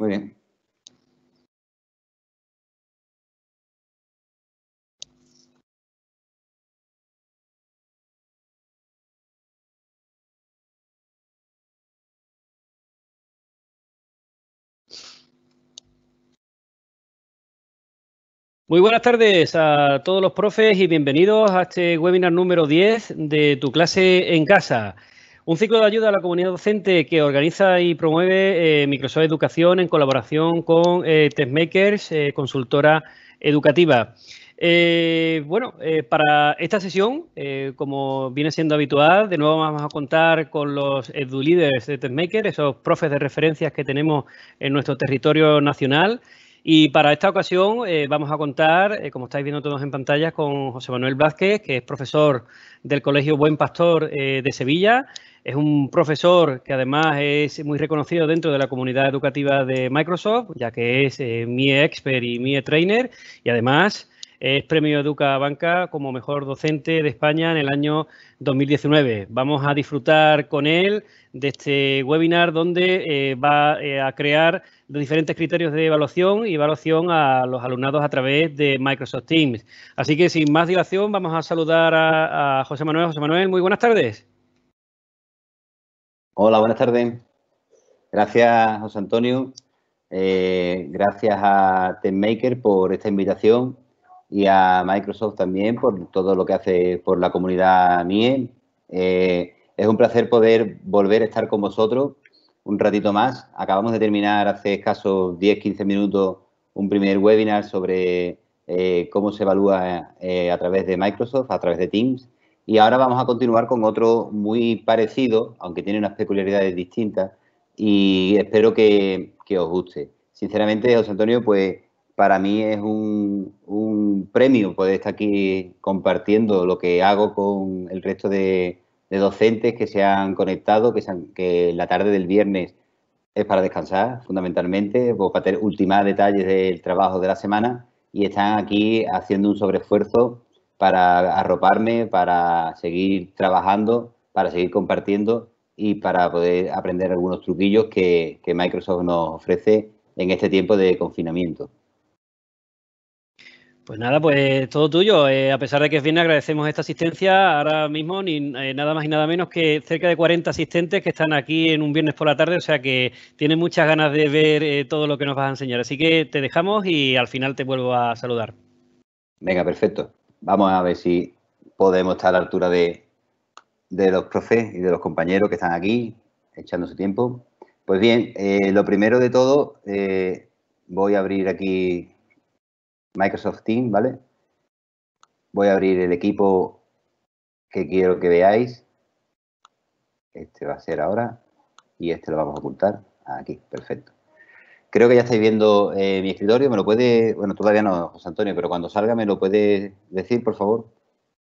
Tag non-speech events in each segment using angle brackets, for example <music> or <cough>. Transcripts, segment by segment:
Muy bien. Muy buenas tardes a todos los profes y bienvenidos a este webinar número 10 de tu clase en casa. Un ciclo de ayuda a la comunidad docente que organiza y promueve eh, Microsoft Educación en colaboración con eh, Techmakers, eh, consultora educativa. bueno, para esta sesión, como viene siendo habitual, de nuevo vamos a contar con los EduLeaders de Techmakers, esos profes de referencias que tenemos en nuestro territorio nacional. Y para esta ocasión vamos a contar, como estáis viendo todos en pantalla, con José Manuel Vázquez, que es profesor del Colegio Buen Pastor de Sevilla, es un profesor que además es muy reconocido dentro de la comunidad educativa de Microsoft, ya que es eh, mi Expert y mi Trainer, y además es premio Educa Banca como mejor docente de España en el año 2019. Vamos a disfrutar con él de este webinar donde eh, va eh, a crear los diferentes criterios de evaluación y evaluación a los alumnados a través de Microsoft Teams. Así que sin más dilación vamos a saludar a José Manuel. José Manuel, muy buenas tardes. Hola, buenas tardes. Gracias, José Antonio. Eh, gracias a TeamMaker por esta invitación y a Microsoft también por todo lo que hace por la comunidad MIE. Eh, es un placer poder volver a estar con vosotros un ratito más. Acabamos de terminar hace escasos 10-15 minutos un primer webinar sobre eh, cómo se evalúa a través de Microsoft, a través de Teams. Y ahora vamos a continuar con otro muy parecido, aunque tiene unas peculiaridades distintas, y espero que, os guste. Sinceramente, José Antonio, pues para mí es un, premio poder estar aquí compartiendo lo que hago con el resto de, docentes que se han conectado, que, la tarde del viernes es para descansar fundamentalmente, pues, para tener últimos detalles del trabajo de la semana y están aquí haciendo un sobreesfuerzo para arroparme, para seguir trabajando, para seguir compartiendo y para poder aprender algunos truquillos que, Microsoft nos ofrece en este tiempo de confinamiento. Pues nada, pues todo tuyo. Eh, a pesar de que es bien, agradecemos esta asistencia. Ahora mismo, ni, eh, nada más y nada menos que cerca de 40 asistentes que están aquí en un viernes por la tarde. O sea que tienen muchas ganas de ver eh, todo lo que nos vas a enseñar. Así que te dejamos y al final te vuelvo a saludar. Venga, perfecto. Vamos a ver si podemos estar a la altura de, de los profes y de los compañeros que están aquí echando su tiempo. Pues bien, eh, lo primero de todo, eh, voy a abrir aquí Microsoft Teams, ¿vale? Voy a abrir el equipo que quiero que veáis. Este va a ser ahora y este lo vamos a ocultar aquí, perfecto. Creo que ya estáis viendo eh, mi escritorio. ¿Me lo puede...? Bueno, todavía no, José Antonio, pero cuando salga me lo puede decir, por favor.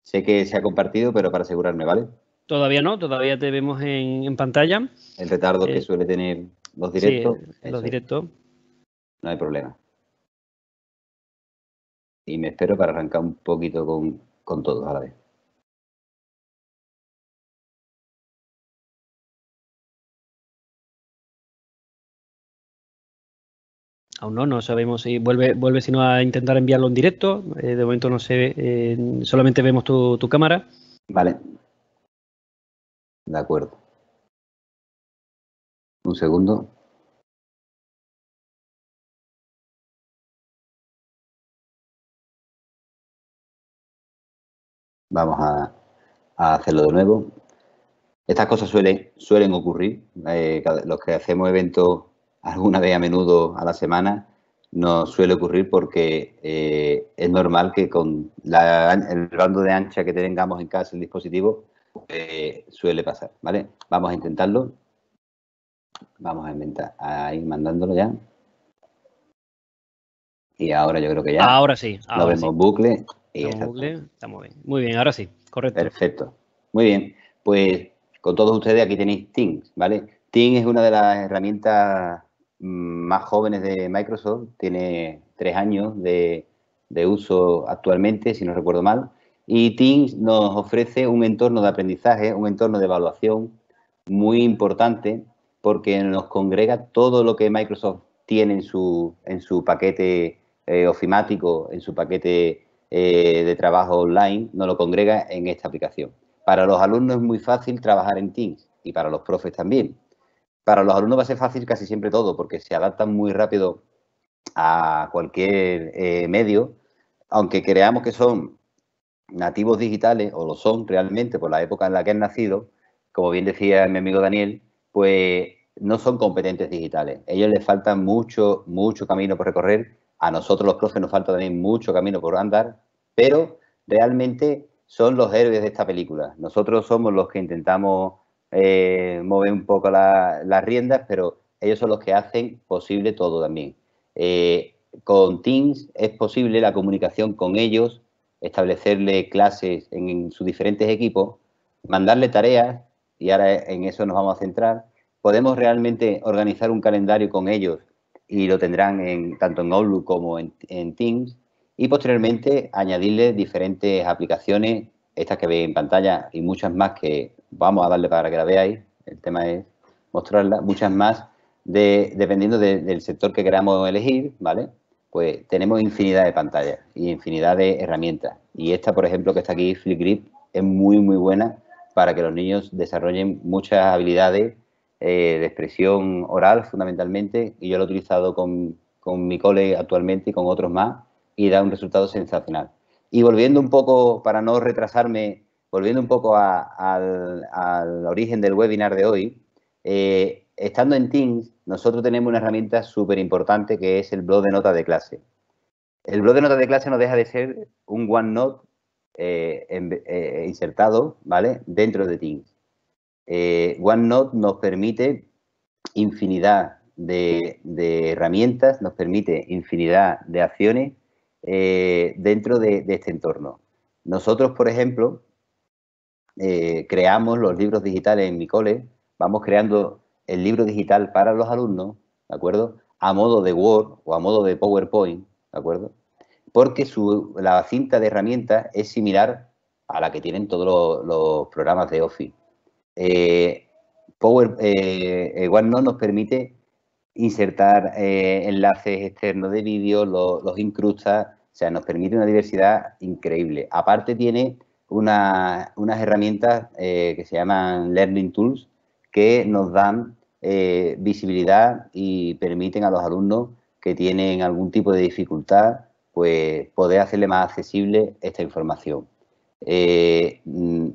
Sé que se ha compartido, pero para asegurarme, ¿vale? Todavía no, todavía te vemos en, pantalla. El retardo que eh, suele tener los directos. Sí, los directos. No hay problema. Y me espero para arrancar un poquito con, con todos a la vez. aún no, no sabemos si vuelve, vuelve sino a intentar enviarlo en directo. Eh, de momento no sé, eh, solamente vemos tu, cámara. Vale. De acuerdo. Un segundo. Vamos a, hacerlo de nuevo. Estas cosas suelen, ocurrir. Eh, los que hacemos eventos alguna vez a menudo a la semana, nos suele ocurrir porque eh, es normal que con el bando de ancha que tengamos en casa el dispositivo eh, suele pasar, ¿vale? Vamos a intentarlo. Vamos a, inventar, ahí ir mandándolo ya. Y ahora yo creo que ya. Ahora sí. lo vemos bucle. Y estamos bien. Muy bien, ahora sí. Correcto. Perfecto. Muy bien. Pues con todos ustedes aquí tenéis Teams, ¿vale? Teams es una de las herramientas más jóvenes de Microsoft, tiene tres años de, uso actualmente, si no recuerdo mal, y Teams nos ofrece un entorno de aprendizaje, un entorno de evaluación muy importante porque nos congrega todo lo que Microsoft tiene en su, en su paquete eh, ofimático, en su paquete eh, de trabajo online, nos lo congrega en esta aplicación. Para los alumnos es muy fácil trabajar en Teams y para los profes también, para los alumnos va a ser fácil casi siempre todo, porque se adaptan muy rápido a cualquier eh, medio, aunque creamos que son nativos digitales, o lo son realmente por la época en la que han nacido, como bien decía mi amigo Daniel, pues no son competentes digitales. A ellos les falta mucho, mucho camino por recorrer. A nosotros los profes nos falta también mucho camino por andar, pero realmente son los héroes de esta película. Nosotros somos los que intentamos eh, un poco las riendas, pero ellos son los que hacen posible todo también. Eh, con Teams es posible la comunicación con ellos, establecerle clases en, sus diferentes equipos, mandarle tareas, y ahora en eso nos vamos a centrar. Podemos realmente organizar un calendario con ellos y lo tendrán en, tanto en Outlook como en, en Teams y posteriormente añadirle diferentes aplicaciones estas que veis en pantalla y muchas más que vamos a darle para que la veáis, el tema es mostrarla, muchas más, de, dependiendo del sector que queramos elegir, ¿vale? Pues tenemos infinidad de pantallas y infinidad de herramientas. Y esta, por ejemplo, que está aquí, FlipGrip, es muy, muy buena para que los niños desarrollen muchas habilidades eh, de expresión oral, fundamentalmente. Y yo lo he utilizado con, con mi cole actualmente y con otros más y da un resultado sensacional. Y volviendo un poco, para no retrasarme, volviendo un poco al, origen del webinar de hoy, eh, estando en Teams, nosotros tenemos una herramienta súper importante que es el blog de notas de clase. El blog de notas de clase no deja de ser un OneNote eh, eh, insertado ¿vale? dentro de Teams. OneNote nos permite infinidad de herramientas, nos permite infinidad de acciones eh, dentro de, este entorno. Nosotros, por ejemplo, eh, creamos los libros digitales en mi cole, vamos creando el libro digital para los alumnos, ¿de acuerdo? A modo de Word o a modo de PowerPoint, ¿de acuerdo? Porque la cinta de herramientas es similar a la que tienen todos los, programas de Office. Eh, Power OneNote nos permite insertar eh, enlaces externos de vídeo, los incrusta, o sea, nos permite una diversidad increíble. Aparte tiene unas herramientas eh, que se llaman Learning Tools que nos dan eh, visibilidad y permiten a los alumnos que tienen algún tipo de dificultad pues poder hacerle más accesible esta información. Mm,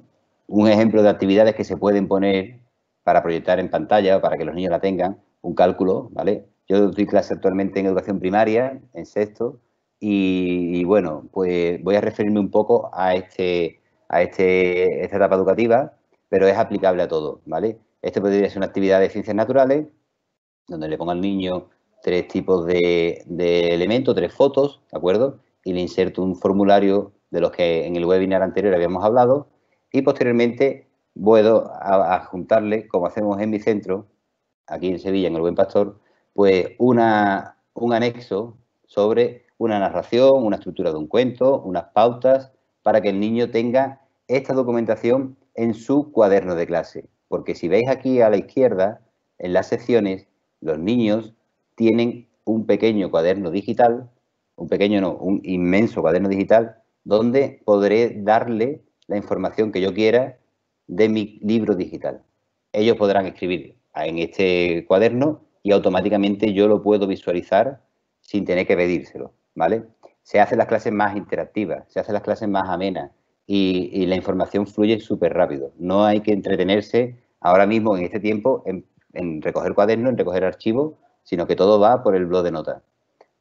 un ejemplo de actividades que se pueden poner para proyectar en pantalla o para que los niños la tengan un cálculo, ¿vale? Yo doy clase actualmente en educación primaria, en sexto, y, bueno, pues voy a referirme un poco a, este, a este, esta etapa educativa, pero es aplicable a todo, ¿vale? Esto podría ser una actividad de ciencias naturales, donde le pongo al niño tres tipos de, elementos, tres fotos, ¿de acuerdo? Y le inserto un formulario de los que en el webinar anterior habíamos hablado y posteriormente puedo adjuntarle, como hacemos en mi centro, aquí en Sevilla, en el Buen Pastor, pues un anexo sobre una narración, una estructura de un cuento, unas pautas, para que el niño tenga esta documentación en su cuaderno de clase. Porque si veis aquí a la izquierda, en las secciones, los niños tienen un pequeño cuaderno digital, un pequeño no, un inmenso cuaderno digital, donde podré darle la información que yo quiera de mi libro digital. Ellos podrán escribir en este cuaderno y automáticamente yo lo puedo visualizar sin tener que pedírselo, ¿vale? Se hacen las clases más interactivas, se hacen las clases más amenas y, la información fluye súper rápido. No hay que entretenerse ahora mismo en este tiempo en, recoger cuadernos, en recoger archivos, sino que todo va por el blog de notas.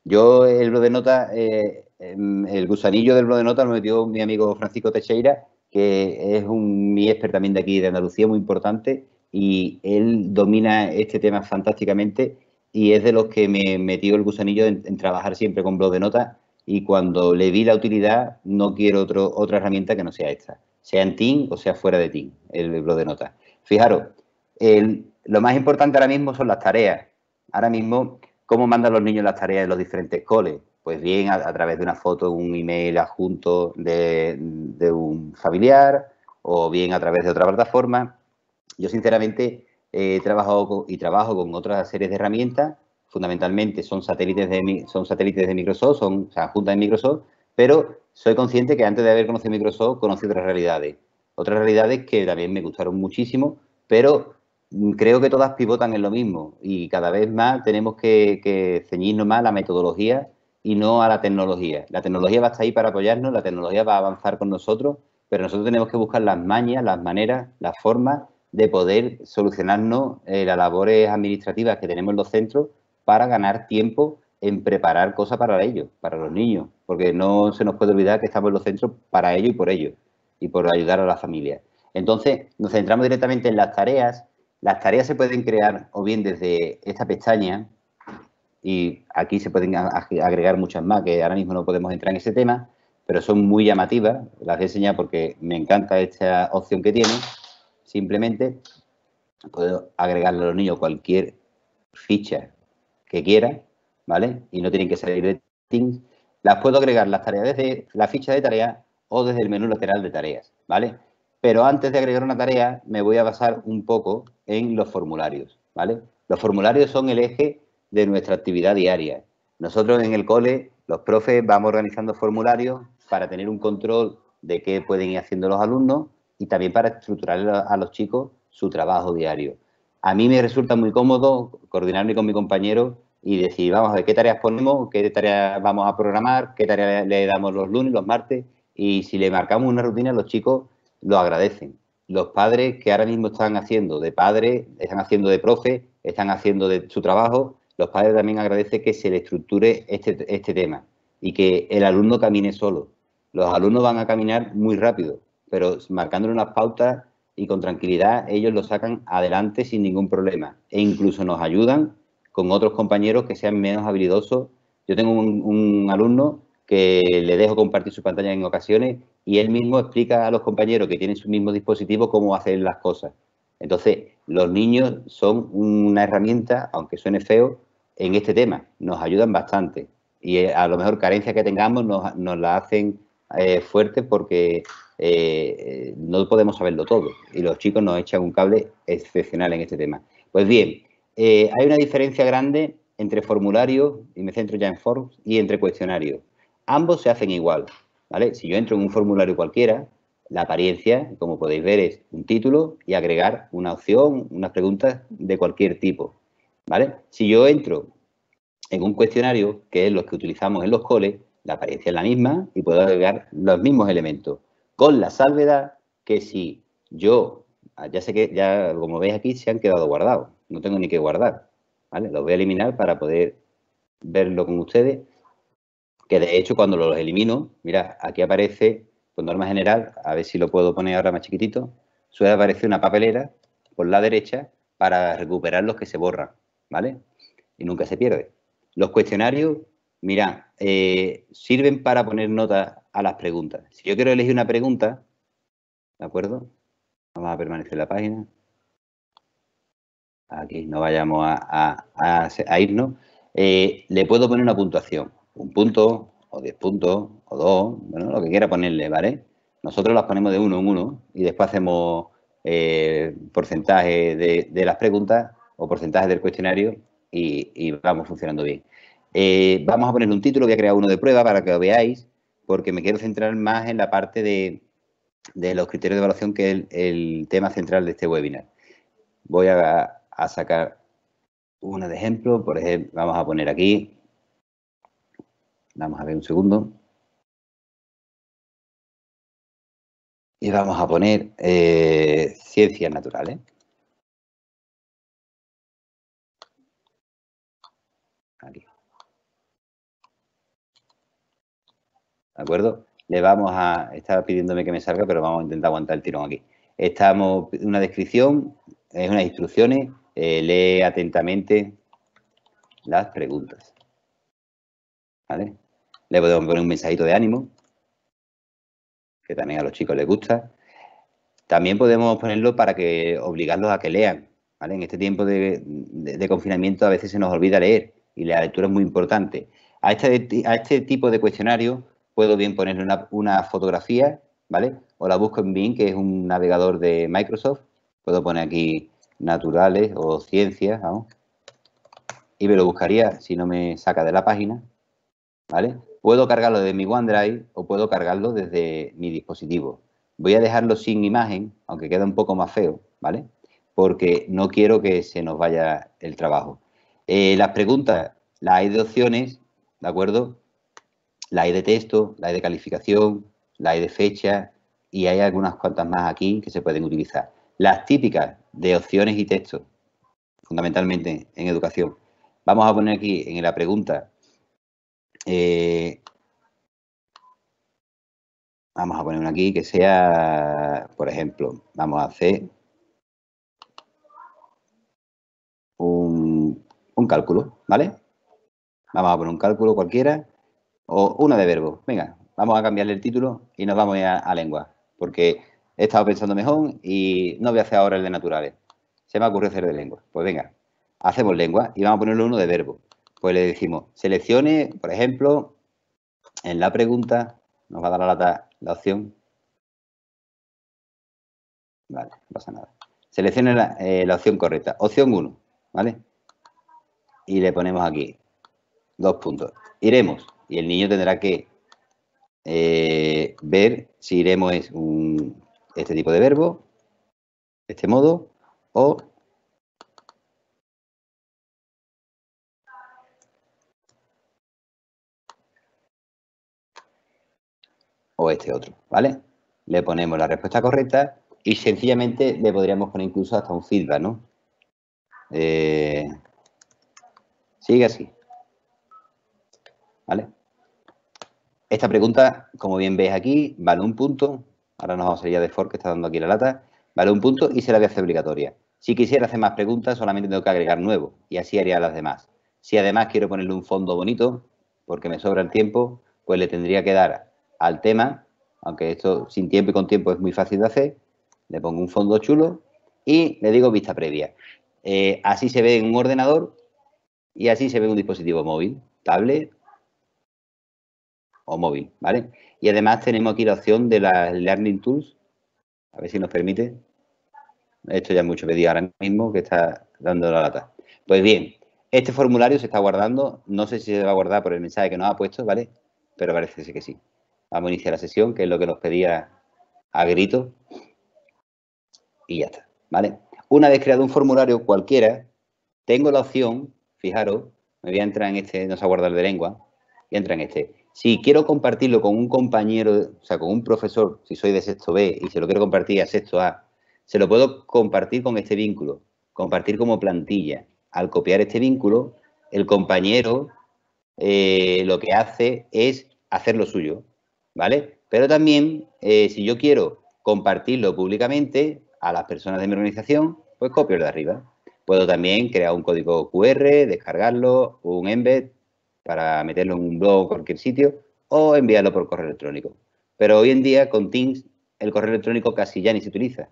Yo el blog de notas, eh, em, el gusanillo del blog de notas lo metió mi amigo Francisco Teixeira, que es un mi expert también de aquí de Andalucía, muy importante, y él domina este tema fantásticamente y es de los que me metió el gusanillo en, trabajar siempre con blog de notas y cuando le vi la utilidad no quiero otro, otra herramienta que no sea esta, sea en Team o sea fuera de Team, el blog de notas. Fijaros, lo más importante ahora mismo son las tareas. Ahora mismo, ¿cómo mandan los niños las tareas de los diferentes coles? Pues bien, a, través de una foto, un email adjunto de un familiar o bien a través de otra plataforma. Yo, sinceramente, he trabajado y trabajo con otras series de herramientas, fundamentalmente son satélites de, son satélites de Microsoft, son o juntas de Microsoft, pero soy consciente que antes de haber conocido Microsoft, conocí otras realidades. Otras realidades que también me gustaron muchísimo, pero mm, creo que todas pivotan en lo mismo y cada vez más tenemos que, que ceñirnos más a la metodología y no a la tecnología. La tecnología va a estar ahí para apoyarnos, la tecnología va a avanzar con nosotros, pero nosotros tenemos que buscar las mañas, las maneras, las formas de poder solucionarnos eh, las labores administrativas que tenemos en los centros para ganar tiempo en preparar cosas para ellos, para los niños, porque no se nos puede olvidar que estamos en los centros para ellos y por ellos, y por ayudar a las familias. Entonces, nos centramos directamente en las tareas. Las tareas se pueden crear o bien desde esta pestaña, y aquí se pueden agregar muchas más, que ahora mismo no podemos entrar en ese tema, pero son muy llamativas, las he enseñado porque me encanta esta opción que tiene. Simplemente puedo agregarle a los niños cualquier ficha que quiera, ¿vale? Y no tienen que salir de Teams. Las puedo agregar las tareas desde la ficha de tarea o desde el menú lateral de tareas, ¿vale? Pero antes de agregar una tarea, me voy a basar un poco en los formularios, ¿vale? Los formularios son el eje de nuestra actividad diaria. Nosotros en el cole, los profes, vamos organizando formularios para tener un control de qué pueden ir haciendo los alumnos y también para estructurar a los chicos su trabajo diario. A mí me resulta muy cómodo coordinarme con mi compañero y decir, vamos a ver qué tareas ponemos, qué tareas vamos a programar, qué tareas le damos los lunes, los martes, y si le marcamos una rutina, los chicos lo agradecen. Los padres que ahora mismo están haciendo de padre, están haciendo de profe, están haciendo de su trabajo, los padres también agradecen que se le estructure este, este tema y que el alumno camine solo. Los alumnos van a caminar muy rápido pero marcándole unas pautas y con tranquilidad ellos lo sacan adelante sin ningún problema e incluso nos ayudan con otros compañeros que sean menos habilidosos. Yo tengo un, alumno que le dejo compartir su pantalla en ocasiones y él mismo explica a los compañeros que tienen su mismo dispositivo cómo hacer las cosas. Entonces, los niños son una herramienta, aunque suene feo, en este tema. Nos ayudan bastante. Y eh, a lo mejor carencias que tengamos nos, nos la hacen eh, fuerte porque eh, no podemos saberlo todo y los chicos nos echan un cable excepcional en este tema. Pues bien, eh, hay una diferencia grande entre formulario y me centro ya en forms, y entre cuestionario. Ambos se hacen igual, ¿vale? Si yo entro en un formulario cualquiera, la apariencia, como podéis ver, es un título y agregar una opción, unas preguntas de cualquier tipo, ¿vale? Si yo entro en un cuestionario, que es los que utilizamos en los coles, la apariencia es la misma y puedo agregar los mismos elementos con la salvedad que si yo, ah, ya sé que ya como veis aquí se han quedado guardados, no tengo ni que guardar, ¿vale? Los voy a eliminar para poder verlo con ustedes, que de hecho cuando los elimino, mira, aquí aparece con norma general, a ver si lo puedo poner ahora más chiquitito, suele aparecer una papelera por la derecha para recuperar los que se borran, ¿vale? Y nunca se pierde. Los cuestionarios, mira, eh, sirven para poner notas a las preguntas. Si yo quiero elegir una pregunta, ¿de acuerdo? Vamos a permanecer en la página. Aquí no vayamos a, irnos. Eh, le puedo poner una puntuación. Un punto, o diez puntos, o dos, bueno, lo que quiera ponerle, ¿vale? Nosotros las ponemos de uno en uno y después hacemos eh, porcentaje de, las preguntas o porcentaje del cuestionario y, vamos funcionando bien. Eh, vamos a ponerle un título, voy a crear uno de prueba para que lo veáis porque me quiero centrar más en la parte de, los criterios de evaluación que el, tema central de este webinar. Voy a, sacar una de ejemplo, por ejemplo, vamos a poner aquí, vamos a ver un segundo, y vamos a poner eh, ciencias naturales. ¿de acuerdo? Le vamos a, estaba pidiéndome que me salga, pero vamos a intentar aguantar el tirón aquí. Estamos, una descripción, es unas instrucciones, eh, lee atentamente las preguntas. ¿Vale? Le podemos poner un mensajito de ánimo, que también a los chicos les gusta. También podemos ponerlo para que obligarlos a que lean. ¿vale? En este tiempo de, confinamiento a veces se nos olvida leer y la lectura es muy importante. A este, a este tipo de cuestionario puedo bien ponerle una, fotografía, ¿vale? O la busco en Bing, que es un navegador de Microsoft. Puedo poner aquí naturales o ciencias, vamos. Y me lo buscaría si no me saca de la página, ¿vale? Puedo cargarlo desde mi OneDrive o puedo cargarlo desde mi dispositivo. Voy a dejarlo sin imagen, aunque queda un poco más feo, ¿vale? Porque no quiero que se nos vaya el trabajo. Eh, las preguntas, las hay de opciones, ¿de acuerdo? la E de texto, la E de calificación, la E de fecha y hay algunas cuantas más aquí que se pueden utilizar. Las típicas de opciones y textos, fundamentalmente en educación. Vamos a poner aquí en la pregunta, eh, vamos a poner una aquí que sea, por ejemplo, vamos a hacer un, un cálculo, ¿vale? Vamos a poner un cálculo cualquiera o uno de verbo. Venga, vamos a cambiarle el título y nos vamos a, lengua, porque he estado pensando mejor y no voy a hacer ahora el de naturales. Se me ocurrió hacer de lengua. Pues venga, hacemos lengua y vamos a ponerle uno de verbo. Pues le decimos, seleccione, por ejemplo, en la pregunta, nos va a dar la, lata, la opción. Vale, no pasa nada. Seleccione la, eh, la opción correcta, opción 1, ¿vale? Y le ponemos aquí, dos puntos. Iremos, y el niño tendrá que eh, ver si iremos es este tipo de verbo, este modo, o o este otro, ¿vale? Le ponemos la respuesta correcta y sencillamente le podríamos poner incluso hasta un feedback, ¿no? Eh, sigue así, ¿vale? Esta pregunta, como bien veis aquí, vale un punto. Ahora nos vamos a salir de Ford, que está dando aquí la lata. Vale un punto y se la voy a hacer obligatoria. Si quisiera hacer más preguntas, solamente tengo que agregar nuevo y así haría las demás. Si además quiero ponerle un fondo bonito, porque me sobra el tiempo, pues le tendría que dar al tema, aunque esto sin tiempo y con tiempo es muy fácil de hacer, le pongo un fondo chulo y le digo vista previa. Eh, así se ve en un ordenador y así se ve en un dispositivo móvil, tablet o móvil, ¿vale? Y además tenemos aquí la opción de las Learning Tools, a ver si nos permite. Esto ya mucho pedido ahora mismo que está dando la lata. Pues bien, este formulario se está guardando, no sé si se va a guardar por el mensaje que nos ha puesto, ¿vale? Pero parece que sí. Vamos a iniciar la sesión, que es lo que nos pedía a grito. Y ya está, ¿vale? Una vez creado un formulario cualquiera, tengo la opción, fijaros, me voy a entrar en este, no se guardar de lengua, y entra en este si quiero compartirlo con un compañero, o sea, con un profesor, si soy de sexto B y se lo quiero compartir a sexto A, se lo puedo compartir con este vínculo, compartir como plantilla. Al copiar este vínculo, el compañero eh, lo que hace es hacer lo suyo, ¿vale? Pero también, eh, si yo quiero compartirlo públicamente a las personas de mi organización, pues copio el de arriba. Puedo también crear un código QR, descargarlo, un embed, para meterlo en un blog o cualquier sitio, o enviarlo por correo electrónico. Pero hoy en día con Teams el correo electrónico casi ya ni se utiliza,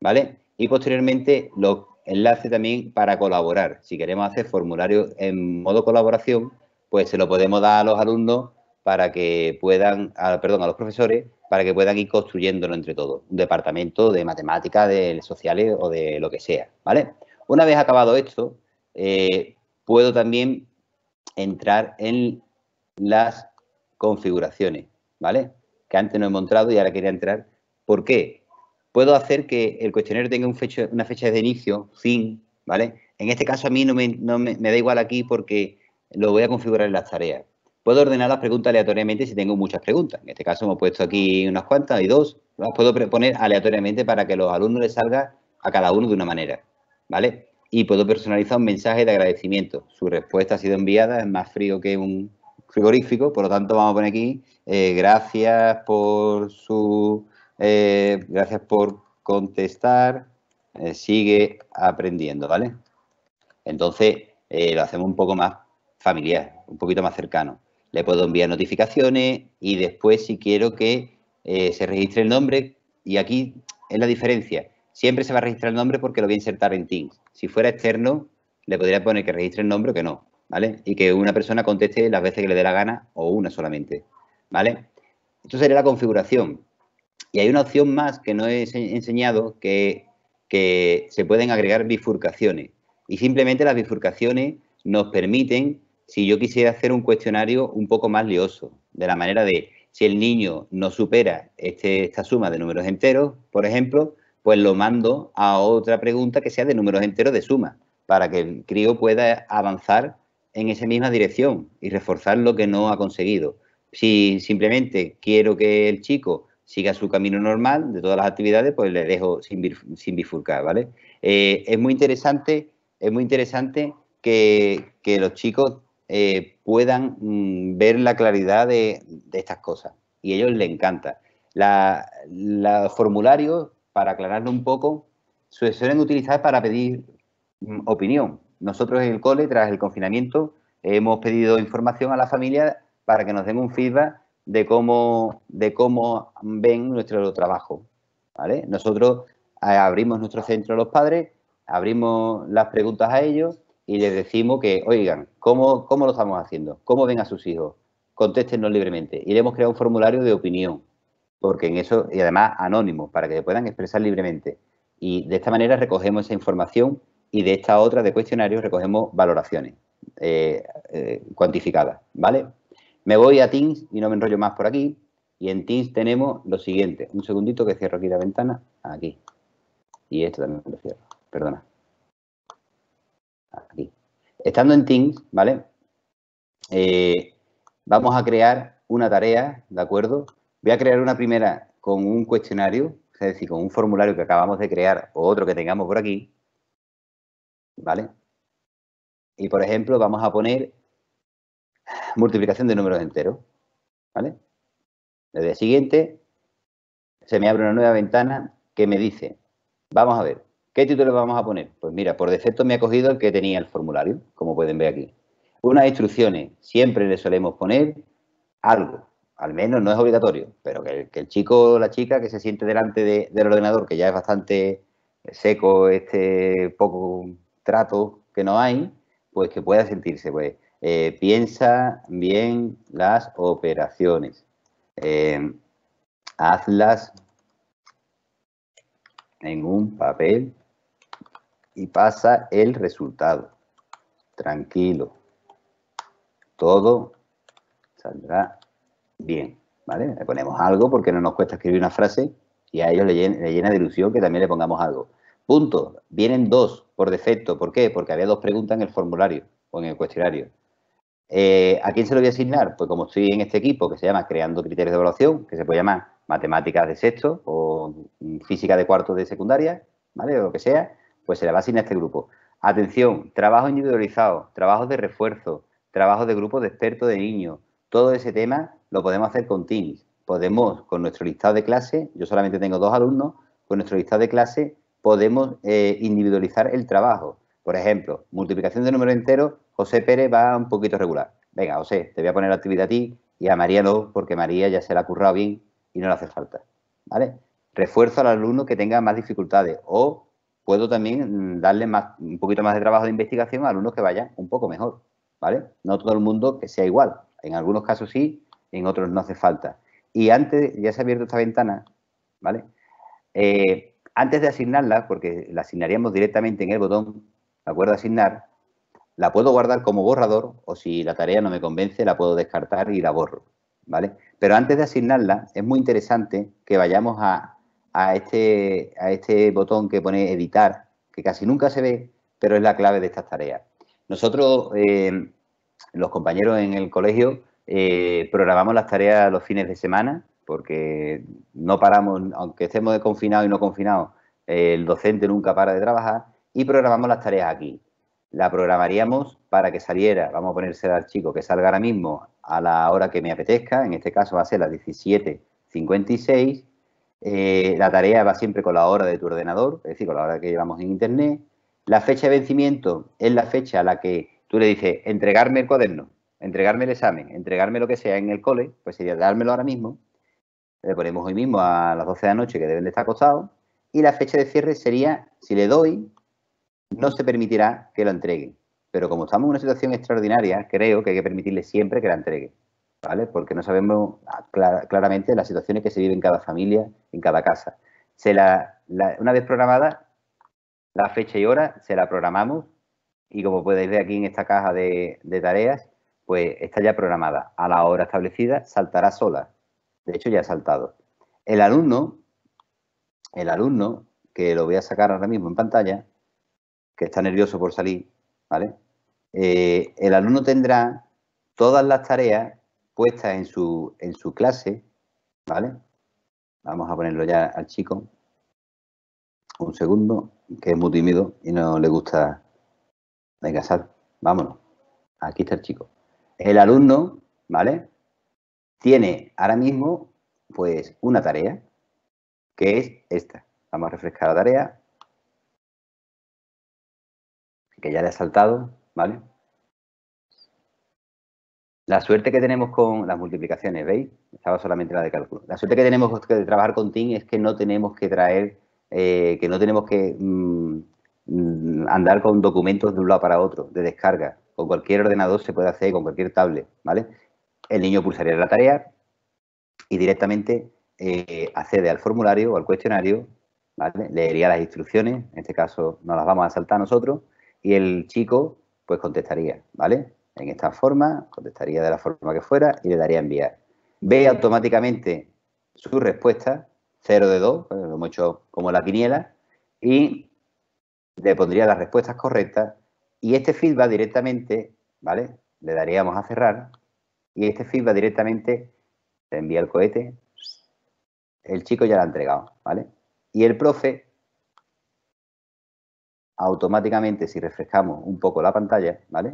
¿vale? Y posteriormente los enlace también para colaborar. Si queremos hacer formularios en modo colaboración, pues se lo podemos dar a los alumnos para que puedan, perdón, a los profesores, para que puedan ir construyéndolo entre todos, un departamento de matemáticas, de sociales o de lo que sea, ¿vale? Una vez acabado esto, eh, puedo también entrar en las configuraciones, ¿vale? Que antes no he mostrado y ahora quería entrar. ¿Por qué? Puedo hacer que el cuestionario tenga una fecha de inicio, fin, ¿vale? En este caso a mí no, me, da igual aquí porque lo voy a configurar en las tareas. Puedo ordenar las preguntas aleatoriamente si tengo muchas preguntas. En este caso hemos puesto aquí unas cuantas y dos. Las puedo poner aleatoriamente para que los alumnos les salga a cada uno de una manera, ¿vale? y puedo personalizar un mensaje de agradecimiento. Su respuesta ha sido enviada, es más frío que un frigorífico, por lo tanto vamos a poner aquí eh, gracias por su eh, gracias por contestar, eh, sigue aprendiendo, ¿vale? Entonces lo hacemos un poco más familiar, un poquito más cercano. Le puedo enviar notificaciones y después si quiero que se registre el nombre y aquí es la diferencia siempre se va a registrar el nombre porque lo voy a insertar en Teams. Si fuera externo, le podría poner que registre el nombre o que no, ¿vale? Y que una persona conteste las veces que le dé la gana o una solamente, ¿vale? Esto sería la configuración. Y hay una opción más que no he enseñado que, que se pueden agregar bifurcaciones. Y simplemente las bifurcaciones nos permiten, si yo quisiera hacer un cuestionario un poco más lioso, de la manera de si el niño no supera este, esta suma de números enteros, por ejemplo, pues lo mando a otra pregunta que sea de números enteros de suma, para que el crío pueda avanzar en esa misma dirección y reforzar lo que no ha conseguido. Si simplemente quiero que el chico siga su camino normal de todas las actividades, pues le dejo sin, bifurcar, ¿vale? Eh, es muy interesante, es muy interesante que, los chicos eh, puedan mm, ver la claridad de, estas cosas y a ellos les encanta. Los formularios para aclararlo un poco, se suelen utilizar para pedir mm, opinión. Nosotros en el cole, tras el confinamiento, hemos pedido información a la familia para que nos den un feedback de cómo, de cómo ven nuestro trabajo. ¿vale? Nosotros eh, abrimos nuestro centro a los padres, abrimos las preguntas a ellos y les decimos que, oigan, ¿cómo, cómo lo estamos haciendo? ¿Cómo ven a sus hijos? Contéstenos libremente. Y le hemos creado un formulario de opinión porque en eso, y además anónimos, para que puedan expresar libremente. Y de esta manera recogemos esa información y de esta otra de cuestionarios recogemos valoraciones eh, eh, cuantificadas, ¿vale? Me voy a Teams y no me enrollo más por aquí. Y en Teams tenemos lo siguiente. Un segundito que cierro aquí la ventana. Aquí. Y esto también lo cierro. Perdona. Aquí. Estando en Teams, ¿vale? Eh, vamos a crear una tarea, ¿de acuerdo? Voy a crear una primera con un cuestionario, es decir, con un formulario que acabamos de crear o otro que tengamos por aquí, ¿vale? Y, por ejemplo, vamos a poner multiplicación de números enteros, ¿vale? Desde el siguiente se me abre una nueva ventana que me dice, vamos a ver, ¿qué título vamos a poner? Pues mira, por defecto me ha cogido el que tenía el formulario, como pueden ver aquí. Unas instrucciones, siempre le solemos poner algo, al menos no es obligatorio, pero que el, chico o la chica que se siente delante del ordenador, que ya es bastante seco este poco trato que no hay, pues que pueda sentirse, pues eh, piensa bien las operaciones, em, hazlas en un papel y pasa el resultado. Tranquilo, todo saldrá bien, ¿vale? Le ponemos algo porque no nos cuesta escribir una frase y a ellos le llena, de ilusión que también le pongamos algo. Punto. Vienen dos por defecto. ¿Por qué? Porque había dos preguntas en el formulario o en el cuestionario. Eh, ¿A quién se lo voy a asignar? Pues como estoy en este equipo que se llama Creando Criterios de Evaluación, que se puede llamar Matemáticas de sexto o mm, Física de cuarto de secundaria, ¿vale? O lo que sea, pues se le va a asignar a este grupo. Atención, trabajo individualizado, trabajo de refuerzo, trabajo de grupo de expertos de niños, todo ese tema lo podemos hacer con Teams. Podemos, con nuestro listado de clase, yo solamente tengo dos alumnos, con nuestro listado de clase podemos eh, individualizar el trabajo. Por ejemplo, multiplicación de números enteros, José Pérez va un poquito regular. Venga, José, te voy a poner la actividad a ti y a María no, porque María ya se la ha currado bien y no le hace falta. ¿Vale? Refuerzo al alumno que tenga más dificultades o puedo también mm, darle más, un poquito más de trabajo de investigación a alumnos que vayan un poco mejor. ¿Vale? No todo el mundo que sea igual. En algunos casos sí, en otros no hace falta. Y antes, ya se ha abierto esta ventana, ¿vale? Eh, antes de asignarla, porque la asignaríamos directamente en el botón, la acuerdo? asignar, la puedo guardar como borrador o si la tarea no me convence la puedo descartar y la borro, ¿vale? Pero antes de asignarla es muy interesante que vayamos a, este, este, botón que pone editar, que casi nunca se ve, pero es la clave de estas tareas. Nosotros eh, los compañeros en el colegio eh, programamos las tareas los fines de semana, porque no paramos, aunque estemos de confinado y no confinados, el docente nunca para de trabajar y programamos las tareas aquí. La programaríamos para que saliera, vamos a ponerse al chico, que salga ahora mismo a la hora que me apetezca, en este caso va a ser las 17.56. Eh, la tarea va siempre con la hora de tu ordenador, es decir, con la hora que llevamos en internet. La fecha de vencimiento es la fecha a la que Tú le dice, entregarme el cuaderno, entregarme el examen, entregarme lo que sea en el cole, pues sería dármelo ahora mismo. Le ponemos hoy mismo a las 12 de la noche que deben de estar acostados. Y la fecha de cierre sería, si le doy, no se permitirá que lo entregue. Pero como estamos en una situación extraordinaria, creo que hay que permitirle siempre que la entregue. ¿Vale? Porque no sabemos ah, claramente las situaciones que se viven en cada familia, en cada casa. Se la, la, una vez programada, la fecha y hora se la programamos y como podéis ver aquí en esta caja de, tareas, pues está ya programada. A la hora establecida saltará sola. De hecho, ya ha saltado. El alumno, el alumno, que lo voy a sacar ahora mismo en pantalla, que está nervioso por salir, ¿vale? Eh, el alumno tendrá todas las tareas puestas en su, en su clase, ¿vale? Vamos a ponerlo ya al chico. Un segundo, que es muy tímido y no le gusta Venga, sal, vámonos. Aquí está el chico. El alumno, ¿vale? Tiene ahora mismo, pues, una tarea, que es esta. Vamos a refrescar la tarea, que ya le ha saltado, ¿vale? La suerte que tenemos con las multiplicaciones, ¿veis? Estaba solamente la de cálculo. La suerte que tenemos de trabajar con TIN es que no tenemos que traer, eh, que no tenemos que mm, Mm, andar con documentos de un lado para otro, de descarga. Con cualquier ordenador se puede hacer, con cualquier tablet, ¿vale? El niño pulsaría la tarea y directamente eh, accede al formulario o al cuestionario, ¿vale? Leería las instrucciones, en este caso no las vamos a saltar nosotros, y el chico pues contestaría, ¿vale? En esta forma, contestaría de la forma que fuera y le daría enviar. Ve automáticamente su respuesta, 0 de 2, pues, lo hemos hecho como la quiniela, y le pondría las respuestas correctas y este feedback directamente, ¿vale? Le daríamos a cerrar y este feedback directamente se envía el cohete, el chico ya lo ha entregado, ¿vale? Y el profe, automáticamente, si refrescamos un poco la pantalla, ¿vale?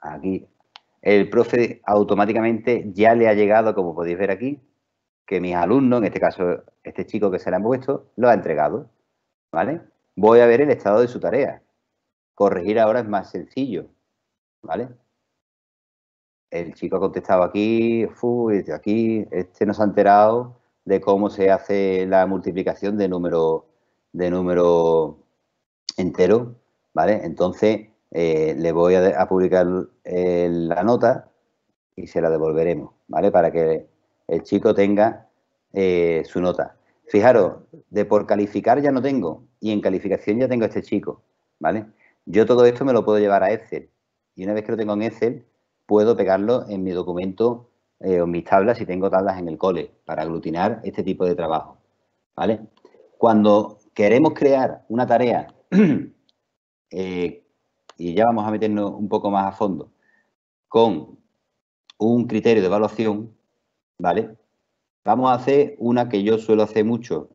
Aquí, el profe automáticamente ya le ha llegado, como podéis ver aquí, que mis alumnos, en este caso este chico que se le han puesto, lo ha entregado. ¿Vale? Voy a ver el estado de su tarea. Corregir ahora es más sencillo. ¿Vale? El chico ha contestado aquí, aquí, este nos ha enterado de cómo se hace la multiplicación de número, de número entero. ¿Vale? Entonces eh, le voy a, publicar eh, la nota y se la devolveremos, ¿vale? Para que el chico tenga eh, su nota. Fijaros, de por calificar ya no tengo y en calificación ya tengo a este chico, ¿vale? Yo todo esto me lo puedo llevar a Excel y una vez que lo tengo en Excel puedo pegarlo en mi documento eh, o en mis tablas si tengo tablas en el cole para aglutinar este tipo de trabajo, ¿vale? Cuando queremos crear una tarea <clears throat> eh, y ya vamos a meternos un poco más a fondo con un criterio de evaluación, ¿vale? Vamos a hacer una que yo suelo hacer mucho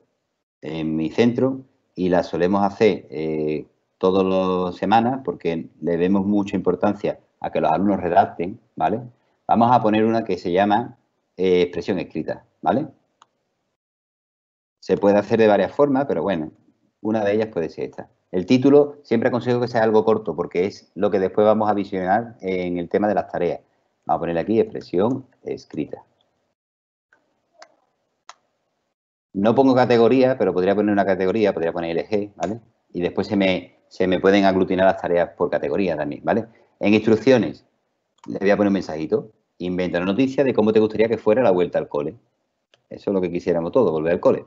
en mi centro y la solemos hacer eh, todas las semanas porque le vemos mucha importancia a que los alumnos redacten, ¿vale? Vamos a poner una que se llama eh, expresión escrita, ¿vale? Se puede hacer de varias formas, pero bueno, una de ellas puede ser esta. El título siempre aconsejo que sea algo corto porque es lo que después vamos a visionar en el tema de las tareas. Vamos a poner aquí expresión escrita. No pongo categoría, pero podría poner una categoría, podría poner LG, ¿vale? Y después se me, se me pueden aglutinar las tareas por categoría también, ¿vale? En instrucciones, le voy a poner un mensajito. Inventa la noticia de cómo te gustaría que fuera la vuelta al cole. Eso es lo que quisiéramos todos, volver al cole.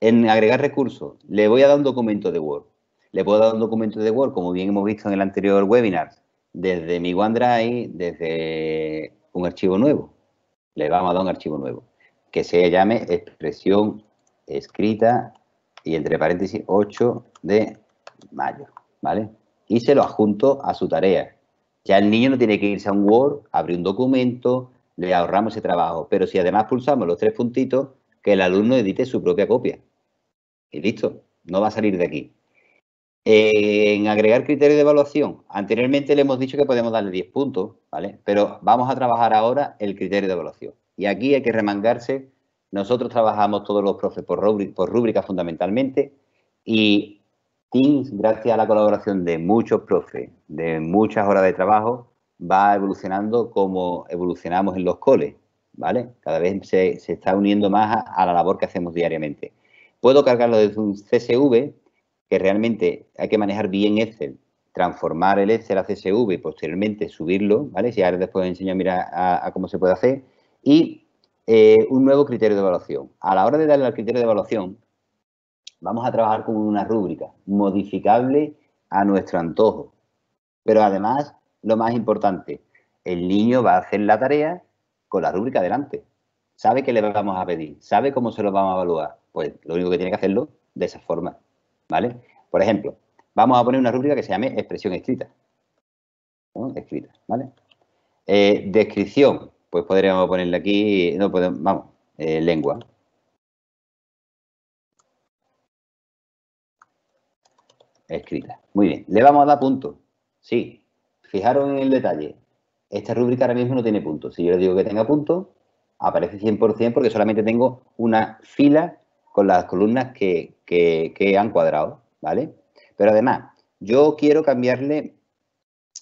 En agregar recursos, le voy a dar un documento de Word. Le puedo dar un documento de Word, como bien hemos visto en el anterior webinar, desde mi OneDrive, desde un archivo nuevo. Le vamos a dar un archivo nuevo, que se llame expresión escrita y entre paréntesis 8 de mayo, ¿vale? Y se lo adjunto a su tarea. Ya el niño no tiene que irse a un Word, abrir un documento, le ahorramos ese trabajo. Pero si además pulsamos los tres puntitos, que el alumno edite su propia copia. Y listo, no va a salir de aquí. En agregar criterio de evaluación, anteriormente le hemos dicho que podemos darle 10 puntos, ¿vale? Pero vamos a trabajar ahora el criterio de evaluación. Y aquí hay que remangarse nosotros trabajamos todos los profes por, rúbricas fundamentalmente y Teams, gracias a la colaboración de muchos profes, de muchas horas de trabajo, va evolucionando como evolucionamos en los coles, ¿vale? Cada vez se, está uniendo más a, la labor que hacemos diariamente. Puedo cargarlo desde un CSV, que realmente hay que manejar bien Excel, transformar el Excel a CSV y posteriormente subirlo, ¿vale? Si ahora después enseño mira, a, a cómo se puede hacer. Y eh, un nuevo criterio de evaluación. A la hora de darle al criterio de evaluación, vamos a trabajar con una rúbrica modificable a nuestro antojo. Pero además, lo más importante, el niño va a hacer la tarea con la rúbrica delante. Sabe qué le vamos a pedir, sabe cómo se lo vamos a evaluar. Pues lo único que tiene que hacerlo de esa forma. ¿Vale? Por ejemplo, vamos a poner una rúbrica que se llame expresión escrita. Escrita, ¿vale? Eh, descripción pues podríamos ponerle aquí, no podemos, vamos, eh, lengua. Escrita. Muy bien, le vamos a dar punto. Sí, fijaros en el detalle. Esta rúbrica ahora mismo no tiene puntos. Si yo le digo que tenga puntos, aparece 100% porque solamente tengo una fila con las columnas que, que han cuadrado, ¿vale? Pero además, yo quiero cambiarle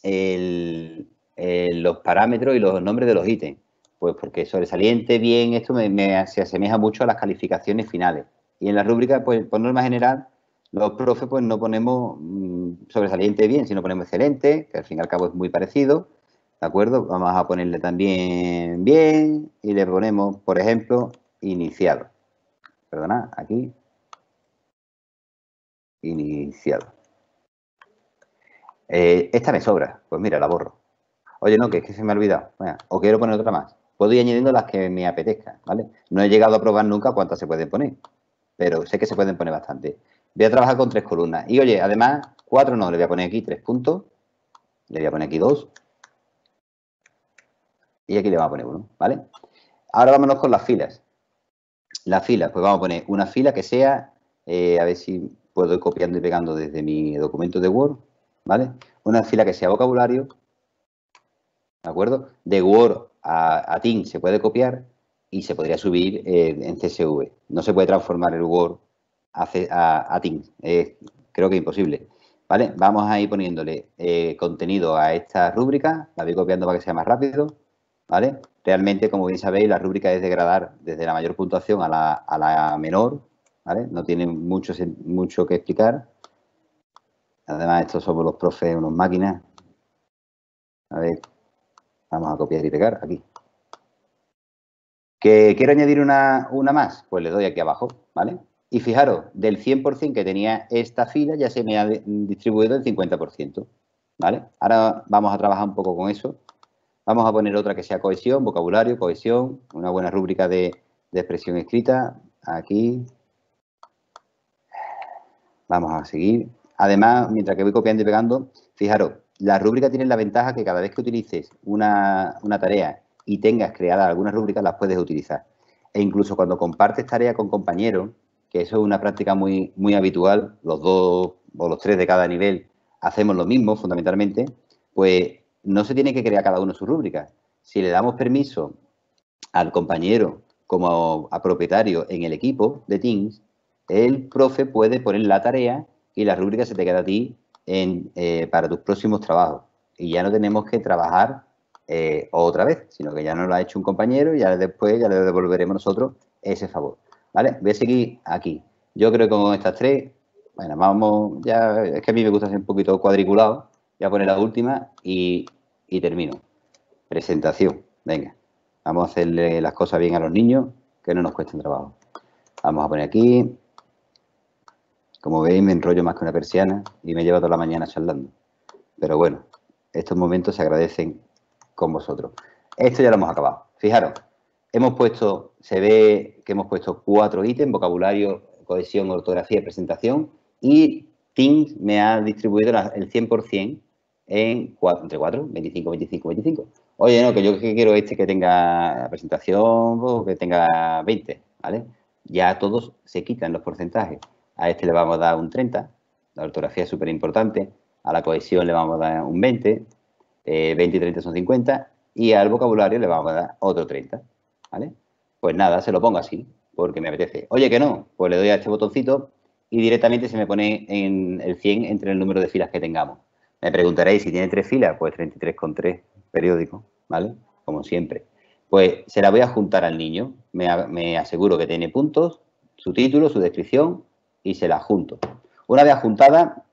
el, eh, los parámetros y los nombres de los ítems. Pues porque sobresaliente, bien, esto se asemeja mucho a las calificaciones finales. Y en la rúbrica, pues por norma general, los profes pues no ponemos mm, sobresaliente bien, sino ponemos excelente, que al fin y al cabo es muy parecido, ¿de acuerdo? Vamos a ponerle también bien y le ponemos, por ejemplo, iniciado. Perdona, aquí. Iniciado. Eh, esta me sobra, pues mira, la borro. Oye, no, que es que se me ha olvidado. o quiero poner otra más. Puedo ir añadiendo las que me apetezca, ¿vale? No he llegado a probar nunca cuántas se pueden poner, pero sé que se pueden poner bastante. Voy a trabajar con tres columnas. Y oye, además, cuatro no, le voy a poner aquí tres puntos. Le voy a poner aquí dos. Y aquí le vamos a poner uno, ¿vale? Ahora vámonos con las filas. Las filas, pues vamos a poner una fila que sea, eh, a ver si puedo ir copiando y pegando desde mi documento de Word, ¿vale? Una fila que sea vocabulario ¿de acuerdo? De Word a, a se puede copiar y se podría subir eh, en CSV. No se puede transformar el Word a, a, creo que es imposible. ¿Vale? Vamos a ir poniéndole eh, contenido a esta rúbrica, la voy copiando para que sea más rápido, ¿vale? Realmente, como bien sabéis, la rúbrica es degradar desde la mayor puntuación a la, menor, ¿vale? No tiene mucho, mucho que explicar. Además, estos somos los profes, unos máquinas. A ver, Vamos a copiar y pegar aquí. ¿Que quiero añadir una, una más? Pues le doy aquí abajo, ¿vale? Y fijaros, del 100% que tenía esta fila ya se me ha distribuido el 50%, ¿vale? Ahora vamos a trabajar un poco con eso. Vamos a poner otra que sea cohesión, vocabulario, cohesión, una buena rúbrica de, de expresión escrita. Aquí. Vamos a seguir. Además, mientras que voy copiando y pegando, fijaros, la rúbrica tiene la ventaja que cada vez que utilices una, tarea y tengas creada algunas rúbricas, las puedes utilizar. E incluso cuando compartes tarea con compañeros, que eso es una práctica muy, muy habitual, los dos o los tres de cada nivel hacemos lo mismo fundamentalmente, pues no se tiene que crear cada uno su rúbrica. Si le damos permiso al compañero como a propietario en el equipo de Teams, el profe puede poner la tarea y la rúbrica se te queda a ti eh, para tus próximos trabajos. Y ya no tenemos que trabajar eh, otra vez, sino que ya nos lo ha hecho un compañero y ya después ya le devolveremos nosotros ese favor. ¿Vale? Voy a seguir aquí. Yo creo que con estas tres, bueno, vamos, ya es que a mí me gusta ser un poquito cuadriculado. ya a poner la última y, y termino. Presentación. Venga, vamos a hacerle las cosas bien a los niños que no nos cuesten trabajo. Vamos a poner aquí como veis, me enrollo más que una persiana y me lleva toda la mañana charlando. Pero bueno, estos momentos se agradecen con vosotros. Esto ya lo hemos acabado. Fijaros, hemos puesto, se ve que hemos puesto cuatro ítems, vocabulario, cohesión, ortografía y presentación. Y Teams me ha distribuido el 100% en cuatro entre cuatro, 25, 25, 25. Oye, no, que yo quiero este que tenga la presentación pues, que tenga 20, ¿vale? Ya todos se quitan los porcentajes a este le vamos a dar un 30, la ortografía es súper importante, a la cohesión le vamos a dar un 20, 20 eh, y 30 son 50, y al vocabulario le vamos a dar otro 30, ¿vale? Pues nada, se lo pongo así, porque me apetece. Oye, que no, pues le doy a este botoncito y directamente se me pone en el 100 entre el número de filas que tengamos. Me preguntaréis si tiene tres filas, pues 33,3 periódico, ¿vale? Como siempre. Pues se la voy a juntar al niño, me aseguro que tiene puntos, su título, su descripción y se la junto. Una vez juntada,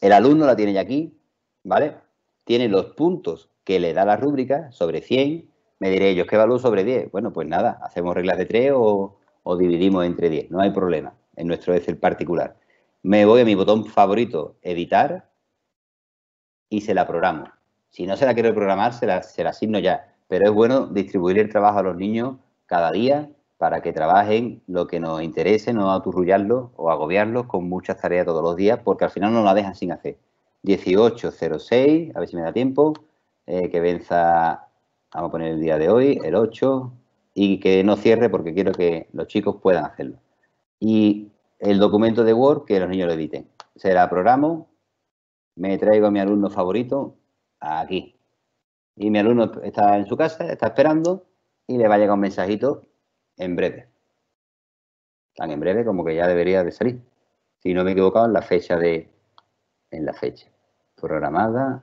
el alumno la tiene ya aquí, ¿vale? Tiene los puntos que le da la rúbrica sobre 100. Me diré yo, ¿qué valor sobre 10? Bueno, pues nada, hacemos reglas de 3 o, dividimos entre 10, no hay problema en nuestro el particular. Me voy a mi botón favorito, editar, y se la programo. Si no se la quiero programar, se la, se la asigno ya. Pero es bueno distribuir el trabajo a los niños cada día para que trabajen lo que nos interese, no aturrullarlos o agobiarlos con muchas tareas todos los días, porque al final no la dejan sin hacer. 18.06, a ver si me da tiempo, eh, que venza, vamos a poner el día de hoy, el 8, y que no cierre porque quiero que los chicos puedan hacerlo. Y el documento de Word, que los niños lo editen. Será programo, me traigo a mi alumno favorito aquí. Y mi alumno está en su casa, está esperando y le va a llegar un mensajito en breve. Tan en breve como que ya debería de salir. Si no me he equivocado en la fecha de... En la fecha programada.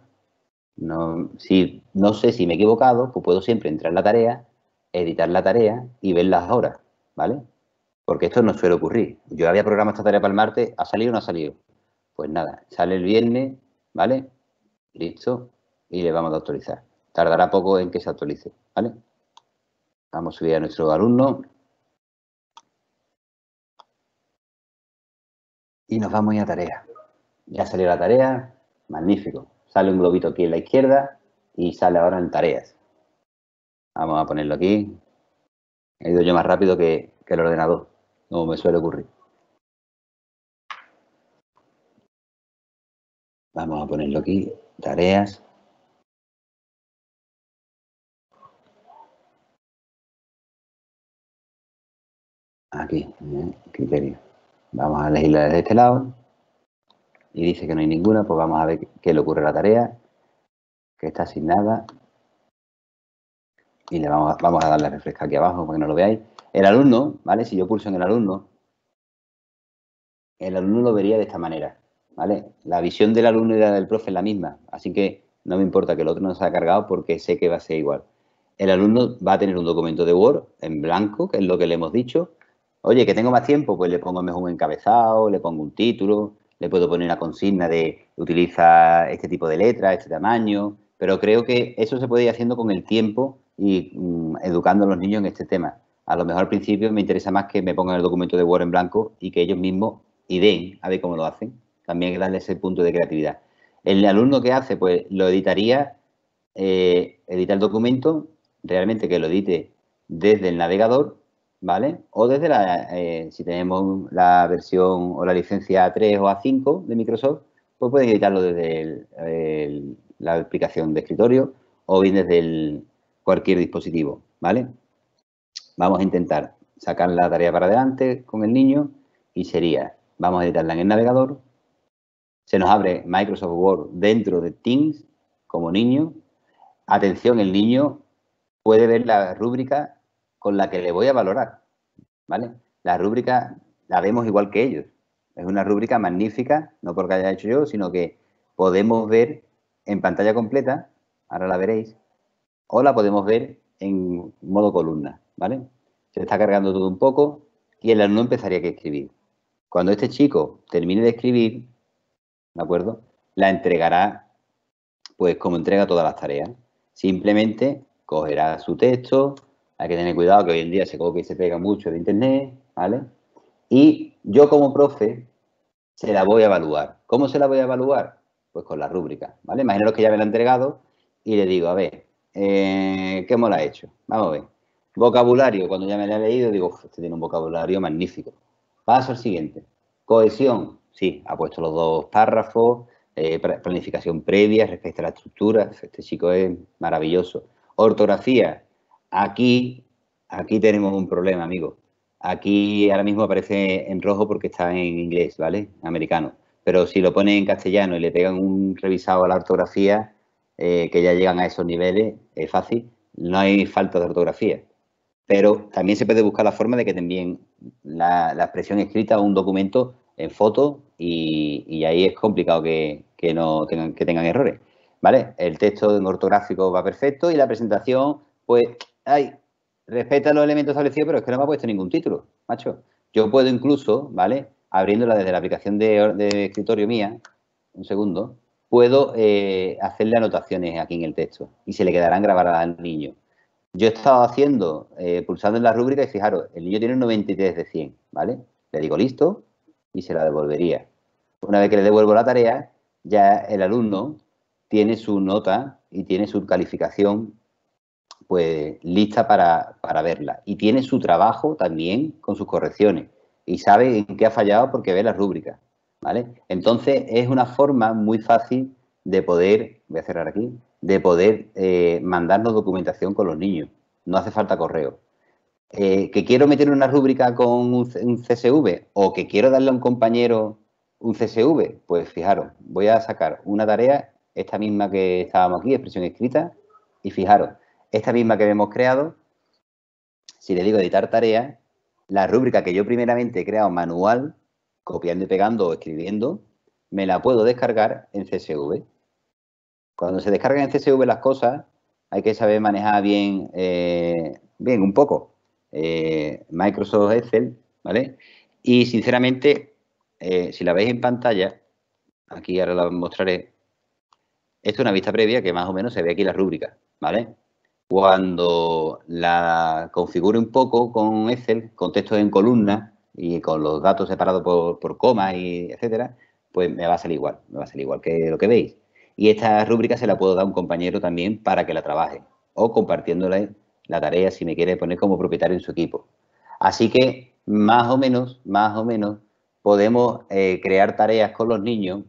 No, si, no sé si me he equivocado, pues puedo siempre entrar en la tarea, editar la tarea y ver las horas, ¿vale? Porque esto no suele ocurrir. Yo había programado esta tarea para el martes, ¿ha salido o no ha salido? Pues nada, sale el viernes, ¿vale? Listo, y le vamos a actualizar. Tardará poco en que se actualice, ¿vale? Vamos a subir a nuestro alumno. Y nos vamos a, ir tarea. Ya salió la tarea. Magnífico. Sale un globito aquí en la izquierda y sale ahora en tareas. Vamos a ponerlo aquí. He ido yo más rápido que, que el ordenador, como me suele ocurrir. Vamos a ponerlo aquí, tareas. aquí, criterio. Vamos a elegirla desde este lado. Y dice que no hay ninguna, pues vamos a ver qué le ocurre a la tarea, que está asignada. Y le vamos a, dar la darle a refresca aquí abajo para que no lo veáis. El alumno, ¿vale? Si yo pulso en el alumno, el alumno lo vería de esta manera, ¿vale? La visión del alumno y la del profe es la misma, así que no me importa que el otro no se haya cargado porque sé que va a ser igual. El alumno va a tener un documento de Word en blanco, que es lo que le hemos dicho, Oye, que tengo más tiempo, pues le pongo mejor un encabezado, le pongo un título, le puedo poner una consigna de utiliza este tipo de letra, este tamaño, pero creo que eso se puede ir haciendo con el tiempo y mm, educando a los niños en este tema. A lo mejor al principio me interesa más que me pongan el documento de Word en blanco y que ellos mismos ideen a ver cómo lo hacen. También darles darle ese punto de creatividad. El alumno que hace, pues lo editaría, eh, editar el documento, realmente que lo edite desde el navegador ¿vale? O desde la, eh, si tenemos la versión o la licencia A3 o A5 de Microsoft, pues pueden editarlo desde la aplicación de escritorio o bien desde cualquier dispositivo, ¿vale? Vamos a intentar sacar la tarea para adelante con el niño y sería, vamos a editarla en el navegador, se nos abre Microsoft Word dentro de Teams como niño. Atención, el niño puede ver la rúbrica con la que le voy a valorar. ¿Vale? La rúbrica la vemos igual que ellos. Es una rúbrica magnífica, no porque haya hecho yo, sino que podemos ver en pantalla completa, ahora la veréis, o la podemos ver en modo columna, ¿vale? Se está cargando todo un poco y el alumno empezaría a escribir. Cuando este chico termine de escribir, ¿de acuerdo? La entregará, pues como entrega todas las tareas. Simplemente cogerá su texto, hay que tener cuidado que hoy en día se copia y se pega mucho de internet, ¿vale? Y yo como profe se la voy a evaluar. ¿Cómo se la voy a evaluar? Pues con la rúbrica, ¿vale? los que ya me la han entregado y le digo, a ver, eh, ¿qué mola ha hecho? Vamos a ver. Vocabulario, cuando ya me la he leído, digo, este tiene un vocabulario magnífico. Paso al siguiente. Cohesión, sí, ha puesto los dos párrafos, eh, planificación previa respecto a la estructura, este chico es maravilloso. Ortografía, Aquí, aquí tenemos un problema, amigo. Aquí ahora mismo aparece en rojo porque está en inglés, ¿vale? Americano. Pero si lo ponen en castellano y le pegan un revisado a la ortografía, eh, que ya llegan a esos niveles, es fácil, no hay falta de ortografía. Pero también se puede buscar la forma de que también la, expresión escrita o un documento en foto y, ahí es complicado que, no tengan, que tengan errores. ¿Vale? El texto en ortográfico va perfecto y la presentación, pues ay, respeta los elementos establecidos, pero es que no me ha puesto ningún título, macho. Yo puedo incluso, ¿vale? Abriéndola desde la aplicación de, escritorio mía, un segundo, puedo eh, hacerle anotaciones aquí en el texto y se le quedarán grabadas al niño. Yo he estado haciendo, eh, pulsando en la rúbrica y fijaros, el niño tiene un 93 de 100, ¿vale? Le digo listo y se la devolvería. Una vez que le devuelvo la tarea, ya el alumno tiene su nota y tiene su calificación pues lista para, verla. Y tiene su trabajo también con sus correcciones y sabe en qué ha fallado porque ve la rúbrica ¿vale? Entonces es una forma muy fácil de poder, voy a cerrar aquí, de poder eh, mandarnos documentación con los niños. No hace falta correo. Eh, que quiero meter una rúbrica con un, un, CSV o que quiero darle a un compañero un CSV, pues fijaros, voy a sacar una tarea, esta misma que estábamos aquí, expresión escrita, y fijaros, esta misma que hemos creado, si le digo editar tarea, la rúbrica que yo primeramente he creado manual, copiando y pegando o escribiendo, me la puedo descargar en CSV. Cuando se descargan en CSV las cosas, hay que saber manejar bien, eh, bien un poco eh, Microsoft Excel, ¿vale? Y sinceramente, eh, si la veis en pantalla, aquí ahora la mostraré, esto es una vista previa que más o menos se ve aquí la rúbrica, ¿vale? Cuando la configure un poco con Excel, con textos en columna y con los datos separados por, coma, comas y etcétera, pues me va a salir igual, me va a salir igual que lo que veis. Y esta rúbrica se la puedo dar a un compañero también para que la trabaje o compartiéndole la tarea si me quiere poner como propietario en su equipo. Así que más o menos, más o menos, podemos eh, crear tareas con los niños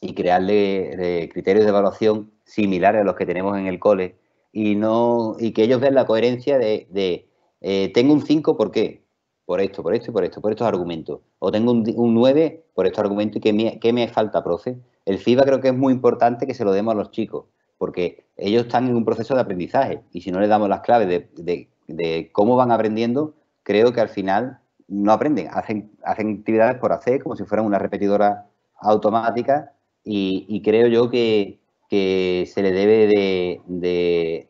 y crearle eh, criterios de evaluación similares a los que tenemos en el cole y, no, y que ellos den la coherencia de, eh, tengo un 5, ¿por qué? Por esto, por esto y por esto, por estos argumentos. O tengo un, un 9 por estos argumentos y ¿qué me, me falta, profe? El FIBA creo que es muy importante que se lo demos a los chicos, porque ellos están en un proceso de aprendizaje y si no les damos las claves de, cómo van aprendiendo, creo que al final no aprenden, hacen, hacen actividades por hacer como si fueran una repetidora automática y creo yo que, que se le debe de,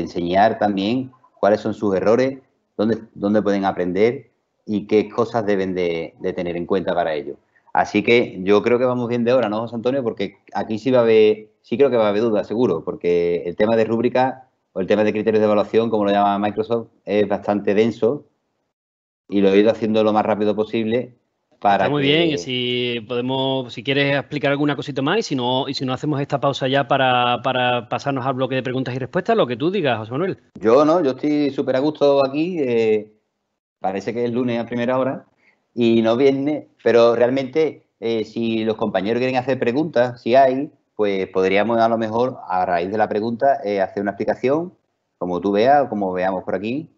enseñar también cuáles son sus errores, dónde, pueden aprender y qué cosas deben de, tener en cuenta para ello. Así que yo creo que vamos bien de hora, ¿no, José Antonio? Porque aquí sí va a haber, sí creo que va a haber dudas, seguro, porque el tema de rúbrica o el tema de criterios de evaluación, como lo llama Microsoft, es bastante denso y lo he ido haciendo lo más rápido posible muy bien, si podemos, si quieres explicar alguna cosita más y si no, y si no hacemos esta pausa ya para, pasarnos al bloque de preguntas y respuestas, lo que tú digas, José Manuel. Yo no, yo estoy súper a gusto aquí, eh, parece que es lunes a primera hora y no viene pero realmente eh, si los compañeros quieren hacer preguntas, si hay, pues podríamos a lo mejor a raíz de la pregunta eh, hacer una explicación, como tú veas o como veamos por aquí,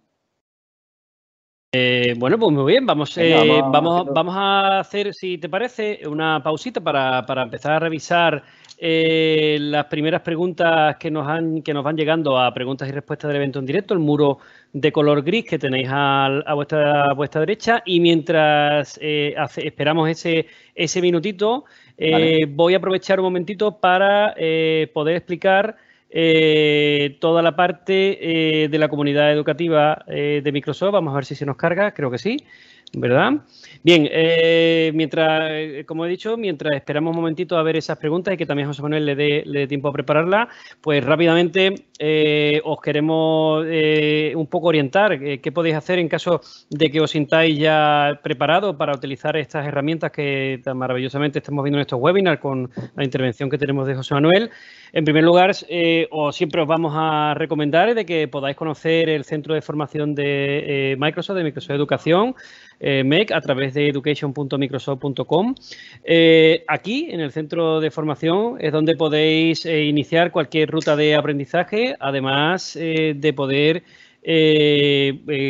eh, bueno, pues muy bien, eh, vamos, a hacer, si te parece, una pausita para, empezar a revisar eh, las primeras preguntas que nos, van llegando a preguntas y respuestas del evento en directo, el muro de color gris que tenéis a, vuestra, derecha. Y mientras esperamos ese, minutito, voy a aprovechar un momentito para poder explicar eh, toda la parte eh, de la comunidad educativa eh, de Microsoft. Vamos a ver si se nos carga, creo que sí. ¿verdad? Bien, eh, mientras, eh, como he dicho, mientras esperamos un momentito a ver esas preguntas y que también José Manuel le dé, tiempo a prepararlas, pues rápidamente eh, os queremos un poco orientar qué podéis hacer en caso de que os sintáis ya preparados para utilizar estas herramientas que tan maravillosamente estamos viendo en estos webinars con la intervención que tenemos de José Manuel. En primer lugar, os siempre os vamos a recomendar de que podáis conocer el Centro de Formación de Microsoft, de Microsoft Educación, eh, a través de education.microsoft.com. Eh, aquí, en el centro de formación, es donde podéis eh, iniciar cualquier ruta de aprendizaje, además de poder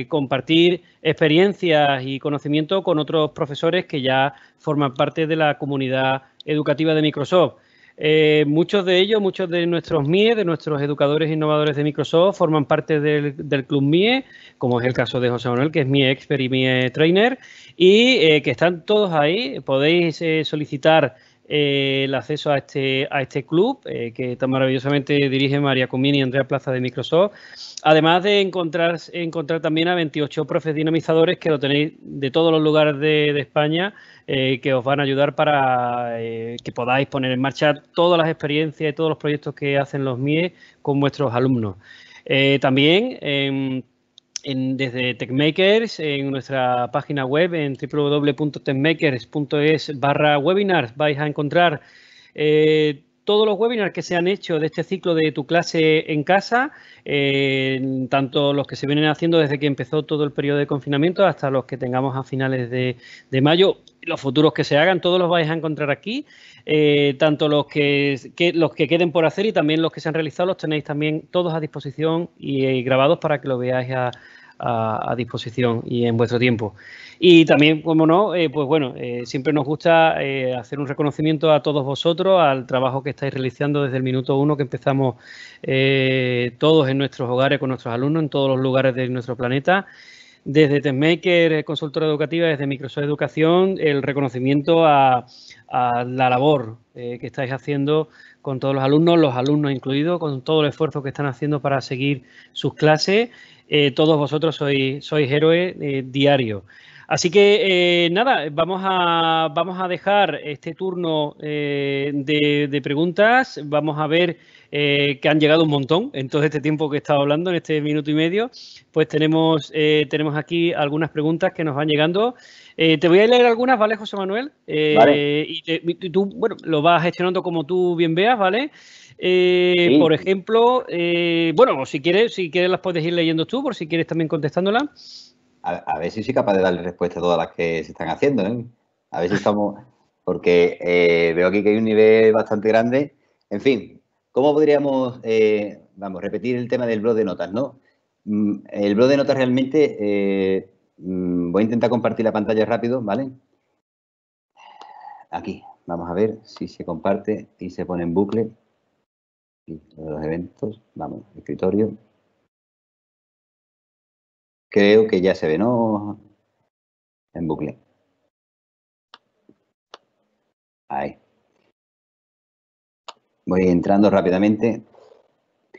compartir experiencias y conocimiento con otros profesores que ya forman parte de la comunidad educativa de Microsoft. Eh, muchos de ellos, muchos de nuestros MIE, de nuestros educadores e innovadores de Microsoft, forman parte del, del, Club MIE, como es el caso de José Manuel, que es MIE Expert y MIE Trainer, y eh, que están todos ahí. Podéis eh, solicitar eh, el acceso a este, a este club eh, que tan maravillosamente dirige María Comín y Andrea Plaza de Microsoft. Además de encontrar, encontrar también a 28 profes dinamizadores que lo tenéis de todos los lugares de, España eh, que os van a ayudar para que podáis poner en marcha todas las experiencias y todos los proyectos que hacen los MIE con vuestros alumnos. también em, en, desde TechMakers, en nuestra página web, en www.techmakers.es barra webinars, vais a encontrar eh, todos los webinars que se han hecho de este ciclo de tu clase en casa, eh, tanto los que se vienen haciendo desde que empezó todo el periodo de confinamiento hasta los que tengamos a finales de, de mayo, los futuros que se hagan, todos los vais a encontrar aquí eh, tanto los que, los que queden por hacer y también los que se han realizado los tenéis también todos a disposición y eh, grabados para que lo veáis a, disposición y en vuestro tiempo. Y también, como no, eh, pues bueno, siempre nos gusta hacer un reconocimiento a todos vosotros, al trabajo que estáis realizando desde el minuto uno que empezamos todos en nuestros hogares con nuestros alumnos, en todos los lugares de nuestro planeta desde TechMaker, consultora educativa, desde Microsoft Educación, el reconocimiento a, la labor eh, que estáis haciendo con todos los alumnos, los alumnos incluidos, con todo el esfuerzo que están haciendo para seguir sus clases. Eh, todos vosotros sois, sois héroes eh, diarios. Así que eh, nada, vamos a, vamos a dejar este turno eh, de, preguntas. Vamos a ver eh, que han llegado un montón en todo este tiempo que he estado hablando, en este minuto y medio. Pues tenemos, tenemos aquí algunas preguntas que nos van llegando. te voy a leer algunas, ¿vale, José Manuel? Y, tú, bueno, lo vas gestionando como tú bien veas, ¿vale? Por ejemplo, bueno, si quieres, si quieres las puedes ir leyendo tú, por si quieres también contestándolas a, ver si soy capaz de darle respuesta a todas las que se están haciendo, ¿eh? A ver si estamos, porque eh, veo aquí que hay un nivel bastante grande. En fin, ¿cómo podríamos, eh, vamos, repetir el tema del blog de notas, no? Mm, el blog de notas realmente, mm, voy a intentar compartir la pantalla rápido, ¿vale? Aquí, vamos a ver si se comparte y se pone en bucle. Los eventos, vamos, escritorio. Creo que ya se ve, ¿no? En bucle. Ahí. Voy entrando rápidamente.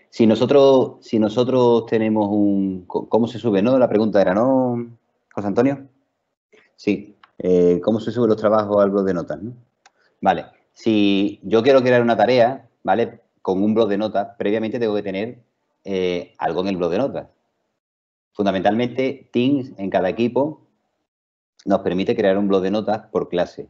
Si nosotros, si nosotros tenemos un... ¿Cómo se sube, no? La pregunta era, ¿no, José Antonio? Sí. Eh, ¿Cómo se suben los trabajos al blog de notas? Vale. Si yo quiero crear una tarea, ¿vale? Con un blog de notas, previamente tengo que tener eh, algo en el blog de notas. Fundamentalmente, Teams en cada equipo nos permite crear un blog de notas por clase.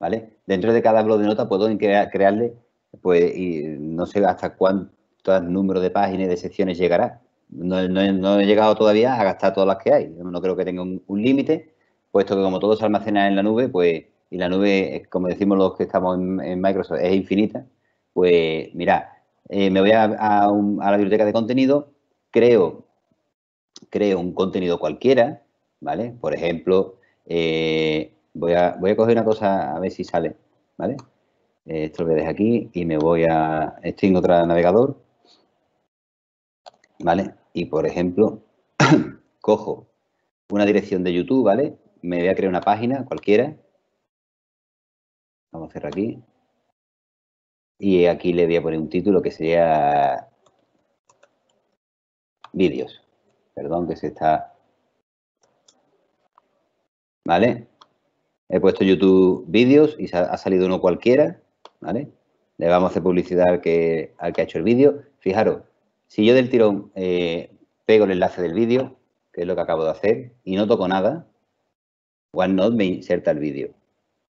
¿vale? Dentro de cada blog de notas puedo crearle, pues, y no sé hasta cuántos números de páginas de secciones llegará. No, he llegado todavía a gastar todas las que hay. No creo que tenga un, límite, puesto que como todo se almacena en la nube, pues, y la nube, eh, como decimos los que estamos en, Microsoft, es infinita, pues mira, eh, me voy a la biblioteca de contenido, creo creo un contenido cualquiera, ¿vale? Por ejemplo, eh, voy, a, voy a coger una cosa a ver si sale, ¿vale? Eh, esto lo voy a dejar aquí y me voy a... Estoy en otro navegador, ¿vale? Y, por ejemplo, <clears throat> cojo una dirección de YouTube, ¿vale? Me voy a crear una página cualquiera. Vamos a cerrar aquí. Y aquí le voy a poner un título que sería vídeos, Perdón que se está... ¿Vale? He puesto YouTube vídeos y ha salido uno cualquiera, ¿vale? Le vamos a hacer publicidad al que, que ha hecho el vídeo. Fijaros, si yo del tirón eh, pego el enlace del vídeo, que es lo que acabo de hacer, y no toco nada, OneNote me inserta el vídeo.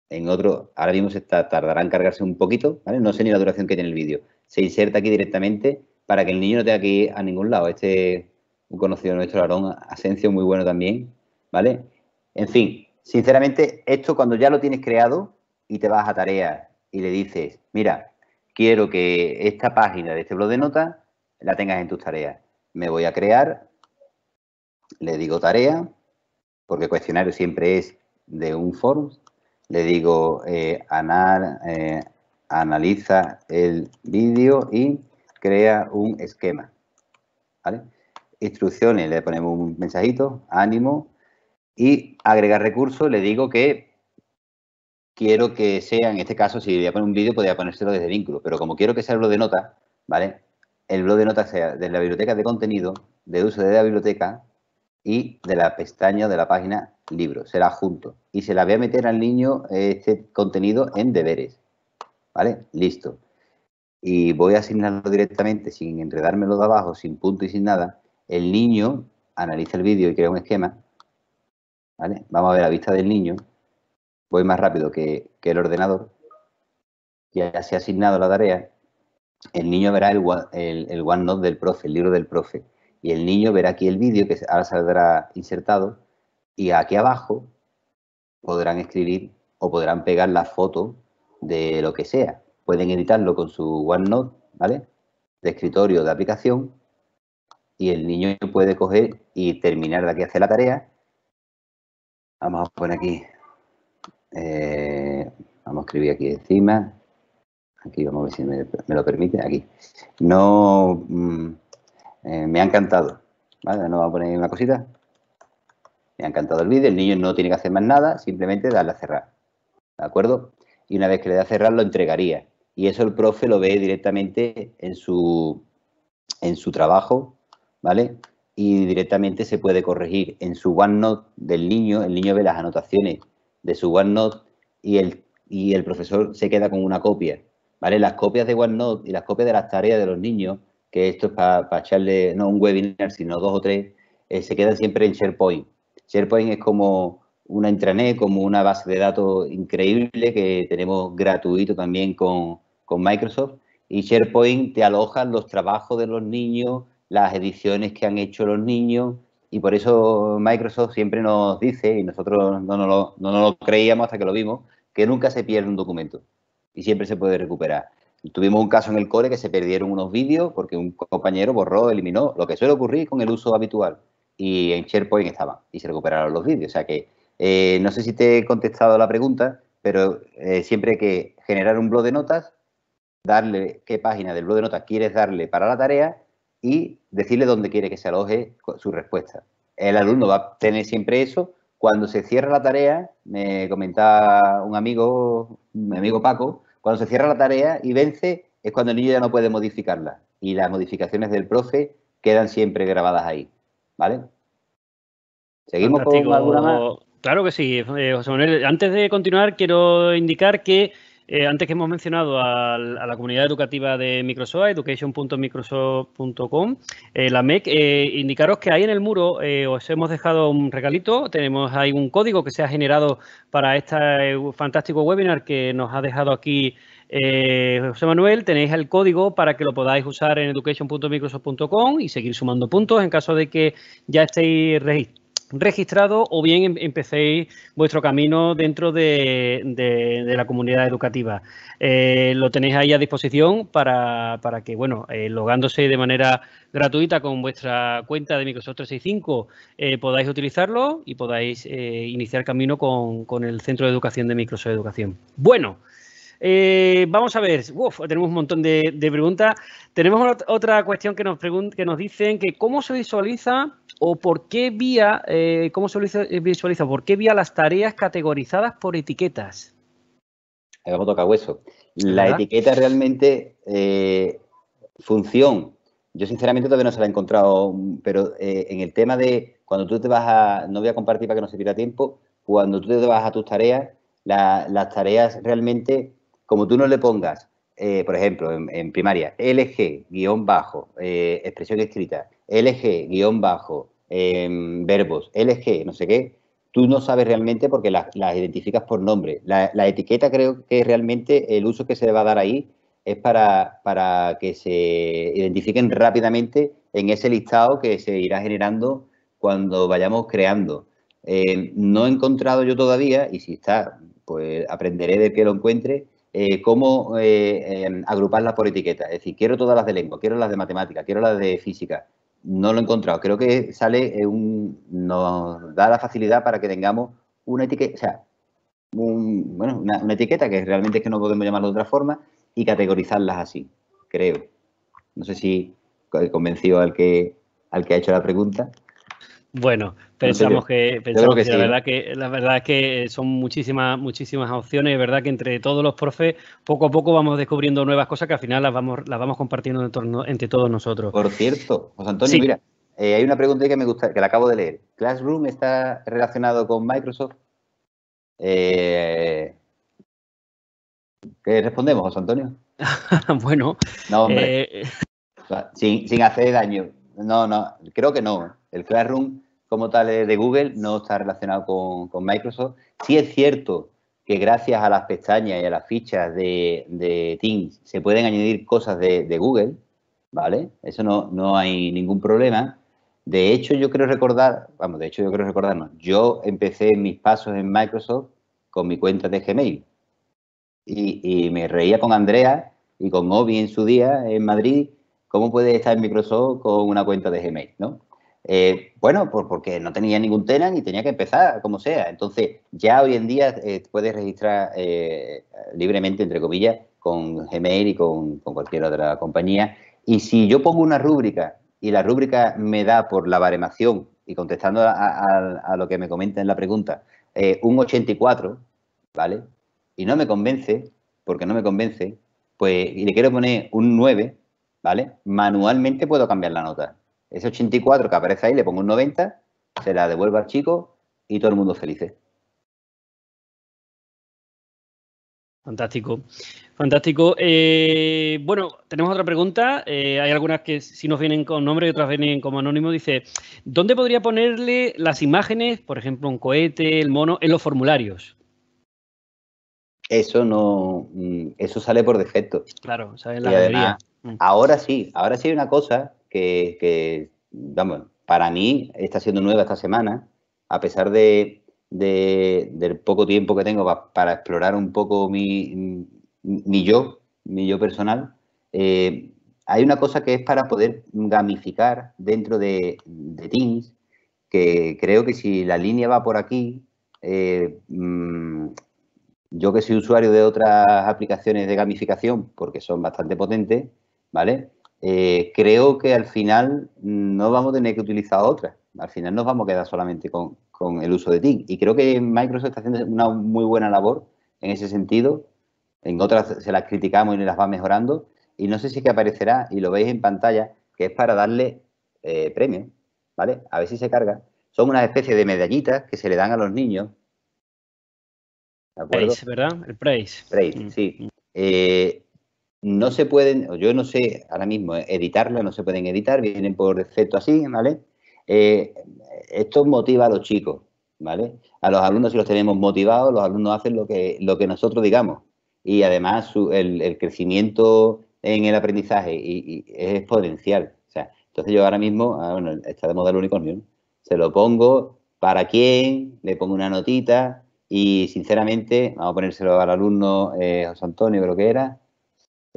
En otro, ahora mismo se tardará en cargarse un poquito, ¿vale? No sé ni la duración que tiene el vídeo. Se inserta aquí directamente para que el niño no tenga que ir a ningún lado. Este un conocido nuestro, Aarón Asencio, muy bueno también, ¿vale? En fin, sinceramente, esto cuando ya lo tienes creado y te vas a tareas y le dices, mira, quiero que esta página de este blog de notas la tengas en tus tareas. Me voy a crear, le digo tarea, porque cuestionario siempre es de un form, le digo eh, eh, analiza el vídeo y crea un esquema, ¿vale? instrucciones le ponemos un mensajito, ánimo, y agregar recursos le digo que quiero que sea, en este caso, si voy a poner un vídeo, podría ponérselo desde vínculo, pero como quiero que sea el blog de notas, ¿vale? El blog de notas sea de la biblioteca de contenido, de uso de la biblioteca y de la pestaña de la página libro, será junto. Y se la voy a meter al niño este contenido en deberes, ¿vale? Listo. Y voy a asignarlo directamente sin enredármelo de abajo, sin punto y sin nada el niño analiza el vídeo y crea un esquema. Vamos a ver la vista del niño. Voy más rápido que, el ordenador. Ya se ha asignado la tarea. El niño verá el, OneNote del profe, el libro del profe. Y el niño verá aquí el vídeo que ahora saldrá insertado. Y aquí abajo podrán escribir o podrán pegar la foto de lo que sea. Pueden editarlo con su OneNote, ¿vale? De escritorio, de aplicación y el niño puede coger y terminar de aquí hacer la tarea. Vamos a poner aquí, eh, vamos a escribir aquí encima, aquí vamos a ver si me, lo permite, aquí. No, mm, eh, me ha encantado, ¿vale? No vamos a poner una cosita. Me ha encantado el vídeo, el niño no tiene que hacer más nada, simplemente darle a cerrar, ¿de acuerdo? Y una vez que le da a cerrar lo entregaría. Y eso el profe lo ve directamente en su, en su trabajo ¿vale? Y directamente se puede corregir en su OneNote del niño, el niño ve las anotaciones de su OneNote y el, y el profesor se queda con una copia, ¿vale? Las copias de OneNote y las copias de las tareas de los niños, que esto es para echarle no un webinar, sino dos o tres, eh, se quedan siempre en SharePoint. SharePoint es como una intranet, como una base de datos increíble que tenemos gratuito también con, con Microsoft. Y SharePoint te aloja los trabajos de los niños, las ediciones que han hecho los niños y por eso Microsoft siempre nos dice, y nosotros no lo, no lo creíamos hasta que lo vimos, que nunca se pierde un documento y siempre se puede recuperar. Tuvimos un caso en el core que se perdieron unos vídeos porque un compañero borró, eliminó, lo que suele ocurrir con el uso habitual. Y en SharePoint estaba y se recuperaron los vídeos. O sea que eh, no sé si te he contestado la pregunta, pero eh, siempre que generar un blog de notas, darle qué página del blog de notas quieres darle para la tarea y decirle dónde quiere que se aloje su respuesta. El alumno va a tener siempre eso. Cuando se cierra la tarea, me comentaba un amigo, mi amigo Paco, cuando se cierra la tarea y vence, es cuando el niño ya no puede modificarla. Y las modificaciones del profe quedan siempre grabadas ahí. ¿Vale? Seguimos Claro que sí, eh, José Manuel. Antes de continuar, quiero indicar que eh, antes que hemos mencionado a, la comunidad educativa de Microsoft, education.microsoft.com, eh, la MEC, eh, indicaros que ahí en el muro os hemos dejado un regalito, tenemos ahí un código que se ha generado para este fantástico webinar que nos ha dejado aquí José Manuel, tenéis el código para que lo podáis usar en education.microsoft.com y seguir sumando puntos en caso de que ya estéis registrados Registrado o bien em-, empecéis vuestro camino dentro de, la comunidad educativa. Eh, lo tenéis ahí a disposición para, que, bueno, eh, logándose de manera gratuita con vuestra cuenta de Microsoft 365 eh, podáis utilizarlo y podáis iniciar camino con, el Centro de Educación de Microsoft Educación. Bueno. vamos a ver, tenemos un montón de, preguntas. Tenemos otra cuestión que nos, que nos dicen que cómo se visualiza o por qué vía, eh, ¿cómo se eh, visualiza? ¿Por qué vía las tareas categorizadas por etiquetas? a toca hueso. La etiqueta realmente eh, función. Yo sinceramente todavía no se la he encontrado, pero en el tema de cuando tú te vas a, no voy a compartir para que no se pierda tiempo, cuando tú te vas a tus tareas, las tareas realmente, como tú no le pongas eh, por ejemplo, en, primaria, LG, guión bajo, eh, expresión escrita, LG, guión bajo, em, verbos, LG, no sé qué, tú no sabes realmente porque las, identificas por nombre. La, etiqueta creo que realmente el uso que se le va a dar ahí es para, que se identifiquen rápidamente en ese listado que se irá generando cuando vayamos creando. Eh, no he encontrado yo todavía, y si está, pues aprenderé de que lo encuentre, eh, cómo eh, em, agruparlas por etiqueta. Es decir, quiero todas las de lengua, quiero las de matemática, quiero las de física. No lo he encontrado. Creo que sale eh, nos da la facilidad para que tengamos una etiqueta, o sea, bueno, una, etiqueta que realmente es que no podemos llamarlo de otra forma y categorizarlas así, creo. No sé si he convencido al que, al que ha hecho la pregunta. Bueno, pensamos que, la verdad que la verdad es que son muchísimas, muchísimas opciones. Es verdad que entre todos los profes, poco a poco vamos descubriendo nuevas cosas que al final las vamos, las vamos compartiendo entre, todos nosotros. Por cierto, José Antonio, mira, eh, hay una pregunta que me gusta, que la acabo de leer. ¿Classroom está relacionado con Microsoft? Eh, ¿Qué respondemos, José Antonio? <laughs> bueno. Eh, sin, sin hacer daño. No, no, creo que no. El Classroom como tal eh, de Google, no está relacionado con, Microsoft. Sí es cierto que gracias a las pestañas y a las fichas de, Teams se pueden añadir cosas de, Google, ¿vale? Eso no, no, hay ningún problema. De hecho, yo creo recordar, vamos, de hecho yo creo recordarnos, yo empecé mis pasos en Microsoft con mi cuenta de Gmail y, y me reía con Andrea y con Obi en su día en Madrid, ¿cómo puede estar en Microsoft con una cuenta de Gmail, no? Eh, bueno, pues porque no tenía ningún TENAN y tenía que empezar como sea. Entonces, ya hoy en día eh, puedes registrar eh, libremente, entre comillas, con Gmail y con, cualquier otra compañía. Y si yo pongo una rúbrica y la rúbrica me da por la baremación y contestando a, lo que me comenta en la pregunta, un 84, ¿vale? Y no me convence, porque no me convence, pues y le quiero poner un 9, ¿vale? Manualmente puedo cambiar la nota. Ese 84 que aparece ahí, le pongo un 90, se la devuelvo al chico y todo el mundo feliz. ¿eh? Fantástico, fantástico. Eh, bueno, tenemos otra pregunta. Eh, hay algunas que sí nos vienen con nombre y otras vienen como anónimo. Dice, ¿dónde podría ponerle las imágenes, por ejemplo, un cohete, el mono, en los formularios? Eso no, mm, eso sale por defecto. Claro, sale la además, mm. Ahora sí, ahora sí hay una cosa que, vamos, para mí está siendo nueva esta semana, a pesar de, del poco tiempo que tengo para explorar un poco mi, mi yo, mi yo personal. Eh, hay una cosa que es para poder gamificar dentro de, Teams, que creo que si la línea va por aquí, eh, mm, yo que soy usuario de otras aplicaciones de gamificación, porque son bastante potentes, ¿vale? Eh, creo que al final no vamos a tener que utilizar otras. Al final nos vamos a quedar solamente con, el uso de TIC. Y creo que Microsoft está haciendo una muy buena labor en ese sentido. En otras se las criticamos y las va mejorando. Y no sé si es que aparecerá, y lo veis en pantalla, que es para darle eh, premio, ¿vale? A ver si se carga. Son una especie de medallitas que se le dan a los niños. ¿verdad? El price. Mm. sí. Mm. Eh, no se pueden, yo no sé ahora mismo eh, editarlo, no se pueden editar, vienen por defecto así, ¿vale? Eh, esto motiva a los chicos, ¿vale? A los alumnos si los tenemos motivados, los alumnos hacen lo que, lo que nosotros digamos. Y además el, crecimiento en el aprendizaje y, es exponencial. O sea, entonces yo ahora mismo, ah, bueno, está de modelo unicornio, se lo pongo, para quién, le pongo una notita y sinceramente, vamos a ponérselo al alumno eh, José Antonio creo que era,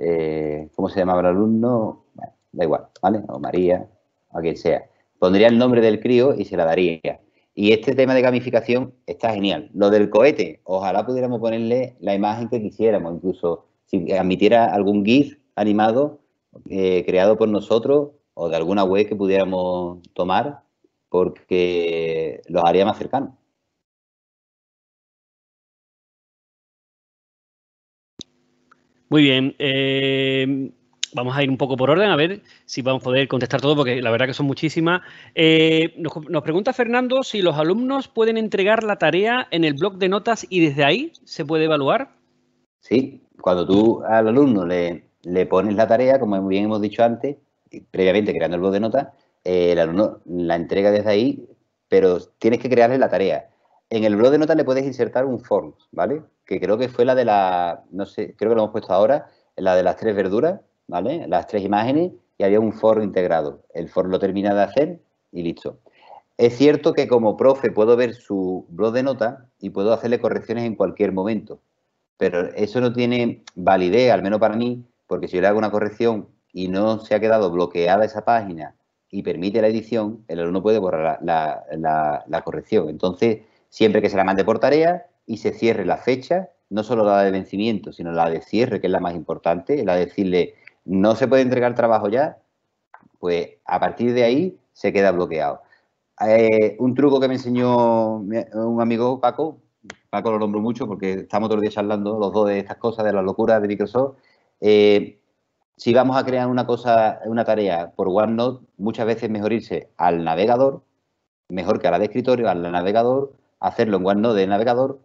eh, ¿cómo se llamaba el alumno? da igual, ¿vale? O María, o quien sea. Pondría el nombre del crío y se la daría. Y este tema de gamificación está genial. Lo del cohete, ojalá pudiéramos ponerle la imagen que quisiéramos, incluso si admitiera algún GIF animado eh, creado por nosotros o de alguna web que pudiéramos tomar, porque los haría más cercanos. Muy bien. Eh, vamos a ir un poco por orden, a ver si vamos a poder contestar todo, porque la verdad que son muchísimas. Eh, nos, pregunta Fernando si los alumnos pueden entregar la tarea en el blog de notas y desde ahí se puede evaluar. Sí, cuando tú al alumno le, pones la tarea, como bien hemos dicho antes, eh, previamente creando el blog de notas, el alumno la entrega desde ahí, pero tienes que crearle la tarea. En el blog de notas le puedes insertar un form, ¿vale? que creo que fue la de la, no sé, creo que lo hemos puesto ahora, la de las tres verduras, ¿vale? Las tres imágenes y había un foro integrado. El foro lo termina de hacer y listo. Es cierto que como profe puedo ver su blog de nota y puedo hacerle correcciones en cualquier momento, pero eso no tiene validez, al menos para mí, porque si yo le hago una corrección y no se ha quedado bloqueada esa página y permite la edición, el alumno puede borrar la corrección. Entonces, siempre que se la mande por tarea, y se cierre la fecha, no solo la de vencimiento, sino la de cierre, que es la más importante, la de decirle, no se puede entregar trabajo ya, pues a partir de ahí se queda bloqueado. Eh, un truco que me enseñó un amigo, Paco, Paco lo nombro mucho porque estamos todos los días charlando los dos de estas cosas, de las locuras de Microsoft. Eh, si vamos a crear una cosa, una tarea por OneNote, muchas veces mejor irse al navegador, mejor que a la de escritorio, al navegador, hacerlo en OneNote de navegador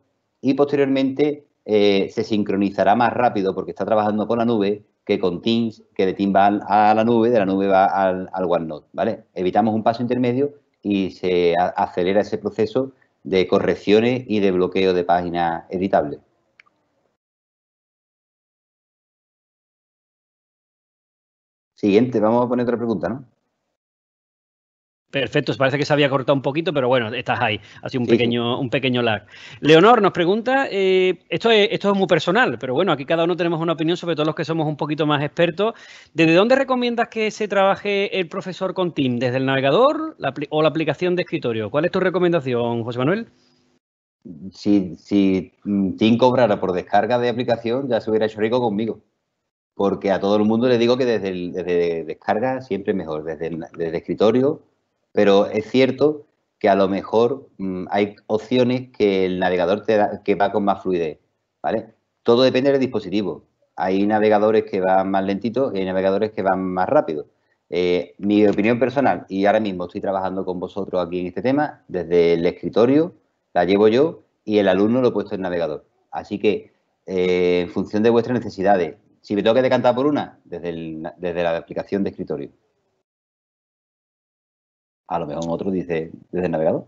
y posteriormente eh, se sincronizará más rápido porque está trabajando con la nube que con Teams, que de Teams va a la nube, de la nube va al, al OneNote, ¿vale? Evitamos un paso intermedio y se acelera ese proceso de correcciones y de bloqueo de páginas editables. Siguiente, vamos a poner otra pregunta, ¿no? Perfecto, parece que se había cortado un poquito, pero bueno, estás ahí. Ha sido un pequeño, un pequeño lag. Leonor nos pregunta, eh, esto, es, esto es muy personal, pero bueno, aquí cada uno tenemos una opinión, sobre todo los que somos un poquito más expertos. ¿Desde dónde recomiendas que se trabaje el profesor con Team? ¿Desde el navegador o la aplicación de escritorio? ¿Cuál es tu recomendación, José Manuel? Si, si Team cobrara por descarga de aplicación, ya se hubiera hecho rico conmigo porque a todo el mundo le digo que desde, descarga siempre mejor, desde, escritorio pero es cierto que a lo mejor mm, hay opciones que el navegador te da, que va con más fluidez, ¿vale? Todo depende del dispositivo. Hay navegadores que van más lentitos y hay navegadores que van más rápido. Eh, mi opinión personal, y ahora mismo estoy trabajando con vosotros aquí en este tema, desde el escritorio la llevo yo y el alumno lo he puesto en navegador. Así que, eh, en función de vuestras necesidades, si me tengo que decantar por una, desde, desde la aplicación de escritorio. A lo mejor otro dice desde el navegador.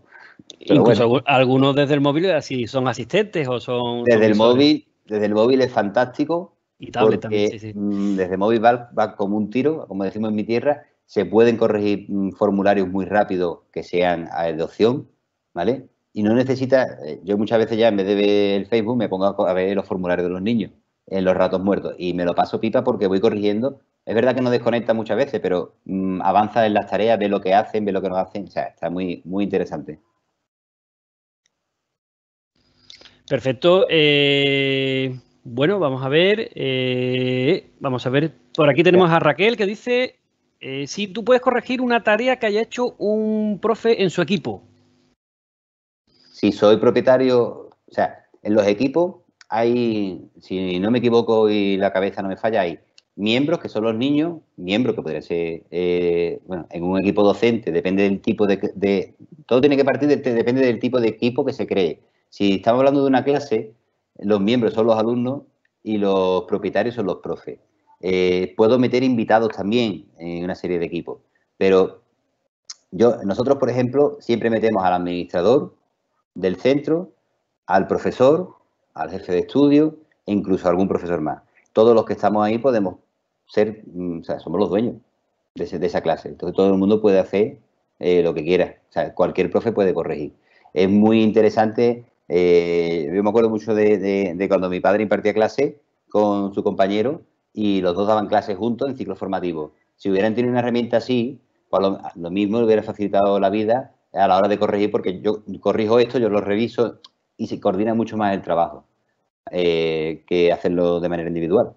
algunos desde el móvil así son asistentes o son. Desde el móvil, desde el móvil es fantástico. Y tablet también, mm, Desde móvil va, como un tiro, como decimos en mi tierra, se pueden corregir mm, formularios muy rápidos que sean de opción, ¿vale? Y no necesita, eh, yo muchas veces ya en vez de ver el Facebook me pongo a ver los formularios de los niños en los ratos muertos y me lo paso pipa porque voy corrigiendo es verdad que no desconecta muchas veces, pero mm, avanza en las tareas, ve lo que hacen, ve lo que no hacen. O sea, está muy, muy interesante. Perfecto. Eh, bueno, vamos a ver. Eh, vamos a ver. Por aquí tenemos a Raquel que dice eh, si tú puedes corregir una tarea que haya hecho un profe en su equipo. Si soy propietario, o sea, en los equipos hay, si no me equivoco y la cabeza no me falla, hay miembros, que son los niños, miembros que podrían ser, eh, bueno, en un equipo docente, depende del tipo de, todo tiene que partir, depende del tipo de equipo que se cree. Si estamos hablando de una clase, los miembros son los alumnos y los propietarios son los profes. Eh, puedo meter invitados también en una serie de equipos, pero yo, nosotros, por ejemplo, siempre metemos al administrador del centro, al profesor, al jefe de estudio e incluso algún profesor más. Todos los que estamos ahí podemos ser, mm, o sea, somos los dueños de, esa clase. Entonces todo el mundo puede hacer eh, lo que quiera. O sea, cualquier profe puede corregir. Es muy interesante. Eh, yo me acuerdo mucho de, cuando mi padre impartía clase con su compañero y los dos daban clases juntos en ciclo formativo. Si hubieran tenido una herramienta así, pues lo, mismo hubiera facilitado la vida a la hora de corregir, porque yo corrijo esto, yo lo reviso y se coordina mucho más el trabajo eh, que hacerlo de manera individual.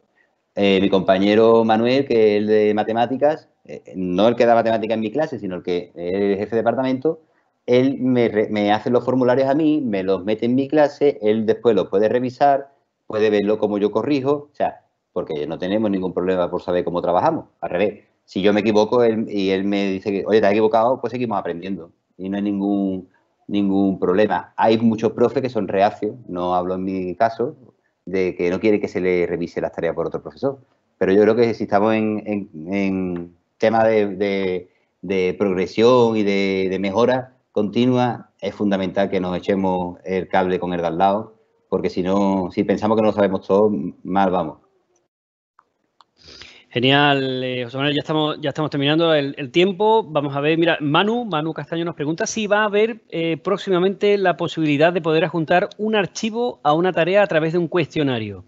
Eh, mi compañero Manuel, que es el de matemáticas, eh, no el que da matemáticas en mi clase, sino el que es el jefe de departamento, él me, hace los formularios a mí, me los mete en mi clase, él después los puede revisar, puede verlo como yo corrijo, o sea, porque no tenemos ningún problema por saber cómo trabajamos, al revés. Si yo me equivoco y él me dice que, oye, te has equivocado, pues seguimos aprendiendo y no hay ningún, ningún problema. Hay muchos profes que son reacios, no hablo en mi caso, de que no quiere que se le revise las tareas por otro profesor. Pero yo creo que si estamos en, en, temas de, progresión y de, mejora continua, es fundamental que nos echemos el cable con el de al lado, porque si no, si pensamos que no lo sabemos todo, mal vamos. Genial, eh, José Manuel, ya estamos, ya estamos terminando el, tiempo. Vamos a ver, mira, Manu, Manu Castaño nos pregunta si va a haber eh, próximamente la posibilidad de poder adjuntar un archivo a una tarea a través de un cuestionario.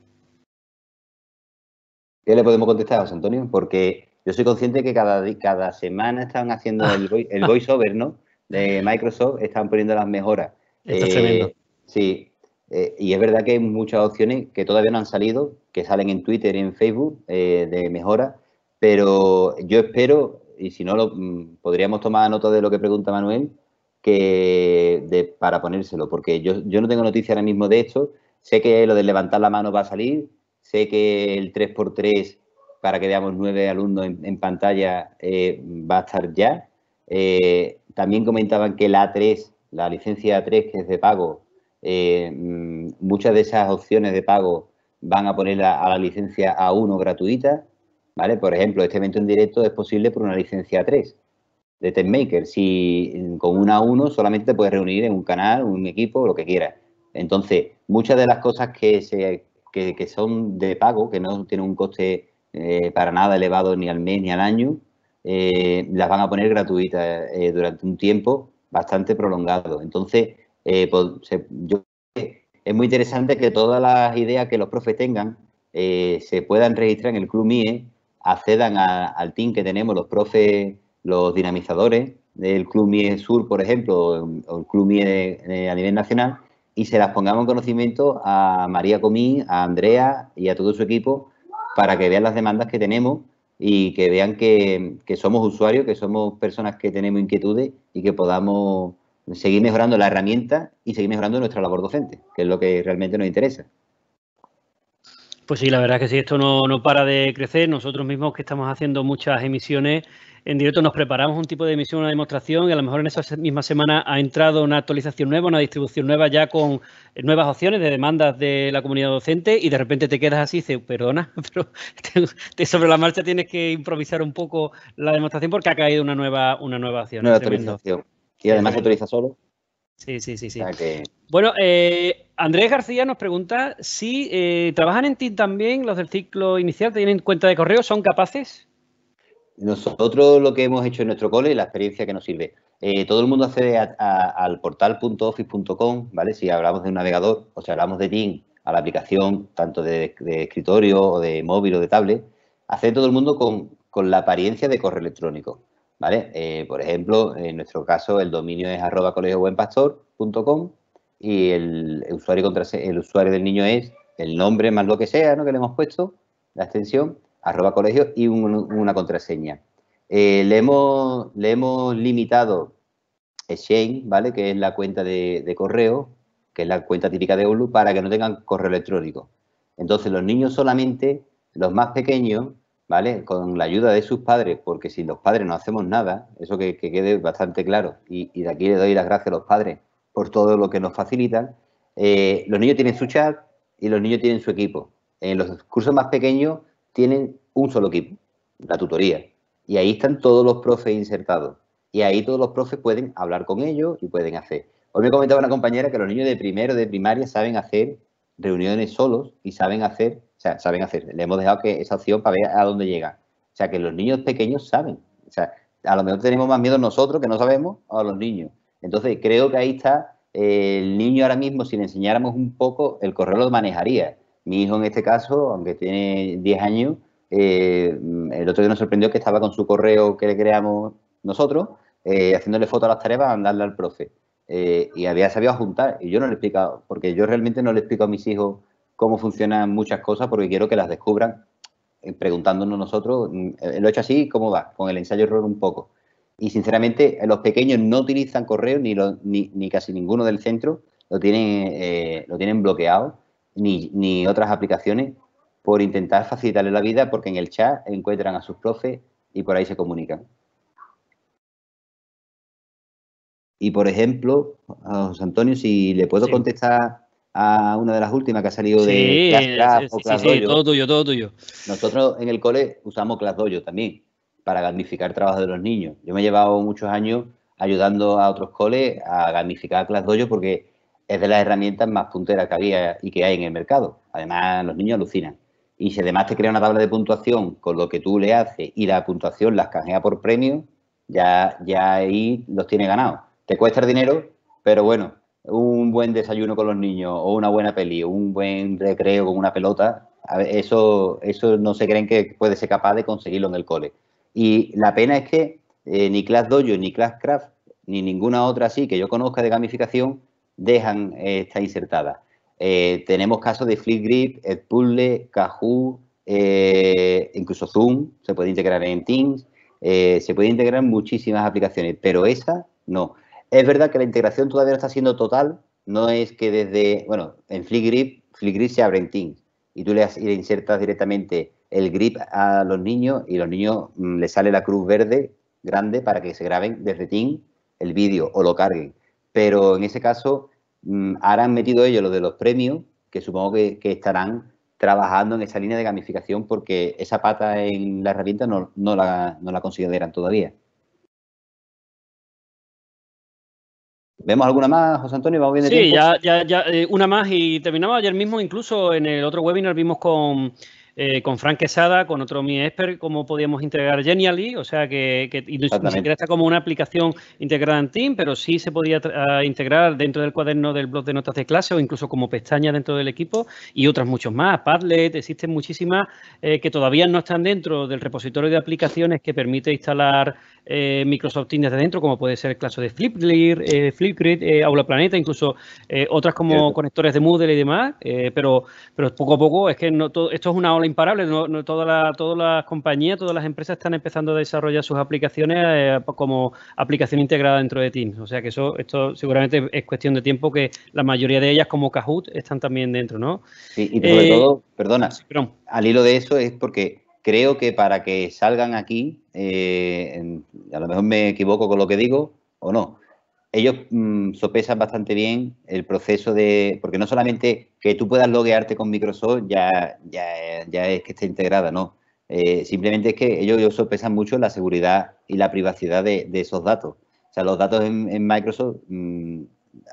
¿Qué le podemos contestar, José Antonio? Porque yo soy consciente que cada, cada semana están haciendo el, el voiceover, ¿no? De <laughs> Microsoft, están poniendo las mejoras. Está tremendo. Eh, sí, eh, y es verdad que hay muchas opciones que todavía no han salido, que salen en Twitter y en Facebook eh, de mejora, pero yo espero, y si no, lo, mm, podríamos tomar nota de lo que pregunta Manuel, que para ponérselo, porque yo, no tengo noticia ahora mismo de esto, sé que lo de levantar la mano va a salir, sé que el 3x3 para que veamos nueve alumnos en, pantalla eh, va a estar ya. también comentaban que la A3, la licencia A3 que es de pago, eh, mm, muchas de esas opciones de pago van a poner a, la licencia A1 gratuita, ¿vale? Por ejemplo, este evento en directo es posible por una licencia A3 de TechMaker. Si mm, con una A1 solamente te puedes reunir en un canal, un equipo, lo que quieras. Entonces, muchas de las cosas que, se, que, son de pago, que no tienen un coste eh, para nada elevado ni al mes ni al año, eh, las van a poner gratuitas durante un tiempo bastante prolongado. Entonces, eh, pues, es muy interesante que todas las ideas que los profes tengan eh, se puedan registrar en el Club MIE, accedan al team que tenemos los profes, los dinamizadores del Club MIE Sur, por ejemplo, o el Club MIE a nivel nacional, y se las pongamos en conocimiento a María Comín, a Andrea y a todo su equipo para que vean las demandas que tenemos y que vean que, que somos usuarios, que somos personas que tenemos inquietudes y que podamos seguir mejorando la herramienta y seguir mejorando nuestra labor docente, que es lo que realmente nos interesa. Pues sí, la verdad es que si esto no, para de crecer, nosotros mismos que estamos haciendo muchas emisiones en directo nos preparamos un tipo de emisión, una demostración y a lo mejor en esa misma semana ha entrado una actualización nueva, una distribución nueva ya con eh, nuevas opciones de demandas de la comunidad docente y de repente te quedas así y dices, perdona, <laughs> pero <laughs> te, sobre la marcha tienes que improvisar un poco la demostración porque ha caído una nueva, una nueva acción. Y además se utiliza solo. Sí, sí, sí, sí. Bueno, eh, Andrés García nos pregunta si eh, trabajan en ti también los del ciclo inicial, tienen cuenta de correo, son capaces. Nosotros lo que hemos hecho en nuestro cole, y la experiencia que nos sirve. Eh, todo el mundo accede a, al portal.office.com, ¿vale? Si hablamos de un navegador o si hablamos de Team, a la aplicación tanto de, escritorio o de móvil o de tablet, accede todo el mundo con la apariencia de correo electrónico. ¿vale? Eh, por ejemplo, en nuestro caso el dominio es arroba colegiobuenpastor.com y el, usuario, el usuario del niño es el nombre más lo que sea ¿no? que le hemos puesto, la extensión, arroba colegio y una contraseña. Eh, le, hemos, le hemos limitado Exchange, ¿vale? Que es la cuenta de, correo, que es la cuenta típica de Outlook, para que no tengan correo electrónico. Entonces, los niños solamente, los más pequeños, con la ayuda de sus padres, porque sin los padres no hacemos nada, eso que, quede bastante claro, y, de aquí le doy las gracias a los padres por todo lo que nos facilitan, eh, los niños tienen su chat y los niños tienen su equipo. En los cursos más pequeños tienen un solo equipo, la tutoría, y ahí están todos los profes insertados. Y ahí todos los profes pueden hablar con ellos y pueden hacer. Hoy me comentaba una compañera que los niños de primero, de primaria, saben hacer reuniones solos y saben hacer o sea, saben hacer. Le hemos dejado que esa opción para ver a dónde llega. O sea, que los niños pequeños saben. O sea, a lo mejor tenemos más miedo nosotros que no sabemos a los niños. Entonces, creo que ahí está eh, el niño ahora mismo, si le enseñáramos un poco, el correo lo manejaría. Mi hijo en este caso, aunque tiene 10 años, eh, el otro día nos sorprendió que estaba con su correo que le creamos nosotros, eh, haciéndole fotos a las tareas a mandarle al profe. y había sabido juntar. Y yo no le he explicado, porque yo realmente no le explico a mis hijos cómo funcionan muchas cosas porque quiero que las descubran eh, preguntándonos nosotros, mm, eh, lo he hecho así, ¿cómo va? Con el ensayo error un poco. Y sinceramente, los pequeños no utilizan correo, ni, ni, casi ninguno del centro lo tienen, eh, lo tienen bloqueado, ni, otras aplicaciones, por intentar facilitarle la vida, porque en el chat encuentran a sus profes y por ahí se comunican. Y por ejemplo, a José Antonio, si le puedo contestar a una de las últimas que ha salido de Class sí, sí, todo tuyo, todo tuyo. Nosotros en el cole usamos Class también para gamificar el trabajo de los niños. Yo me he llevado muchos años ayudando a otros coles a gamificar Class porque es de las herramientas más punteras que había y que hay en el mercado. Además, los niños alucinan. Y si además te crea una tabla de puntuación con lo que tú le haces y la puntuación las canjea por premio, ya, ya ahí los tiene ganados. Te cuesta dinero, pero bueno, un buen desayuno con los niños o una buena peli, o un buen recreo con una pelota, eso, eso no se creen que puede ser capaz de conseguirlo en el cole. Y la pena es que eh, ni Class Dojo, ni Class ni ninguna otra así que yo conozca de gamificación dejan eh, está insertada. Eh, tenemos casos de Flipgrid, Edpuzzle, Kahoot, incluso Zoom, se puede integrar en Teams, se puede integrar en muchísimas aplicaciones, pero esa no. Es verdad que la integración todavía no está siendo total, no es que desde, bueno, en Flipgrid, Flipgrid se abre en Teams y tú le, has, insertas directamente el grip a los niños y los niños le mm, les sale la cruz verde grande para que se graben desde Teams el vídeo o lo carguen. Pero en ese caso, ¿harán mm, ahora han metido ellos lo de los premios, que supongo que, estarán trabajando en esa línea de gamificación porque esa pata en la herramienta no la consideran todavía. ¿Vemos alguna más, José Antonio? sí, ya, ya, eh, una más y terminaba ayer mismo, incluso en el otro webinar vimos con eh, con Frank Quesada, con otro Mi Expert, cómo podíamos integrar Genially, e, o sea que, que ni está como una aplicación integrada en Teams, pero sí se podía ah, integrar dentro del cuaderno del blog de notas de clase o incluso como pestaña dentro del equipo y otras muchos más. Padlet, existen muchísimas eh, que todavía no están dentro del repositorio de aplicaciones que permite instalar eh, Microsoft Teams desde dentro, como puede ser el caso de Flipgrid, Flipgrid Aula Planeta, incluso otras como conectores de Moodle y demás, pero, pero poco a poco es que no esto es una ola imparable. No, no, todas las toda la compañías, todas las empresas están empezando a desarrollar sus aplicaciones eh, como aplicación integrada dentro de Teams. O sea que eso, esto seguramente es cuestión de tiempo que la mayoría de ellas, como Kahoot, están también dentro, ¿no? Sí, y sobre eh, todo, perdona, al hilo de eso es porque creo que para que salgan aquí, eh, a lo mejor me equivoco con lo que digo o no, ellos mm, sopesan bastante bien el proceso de, porque no solamente que tú puedas loguearte con Microsoft ya, ya, es que esté integrada, ¿no? Eh, simplemente es que ellos, sopesan mucho la seguridad y la privacidad de, esos datos. O sea, los datos en, Microsoft, mm,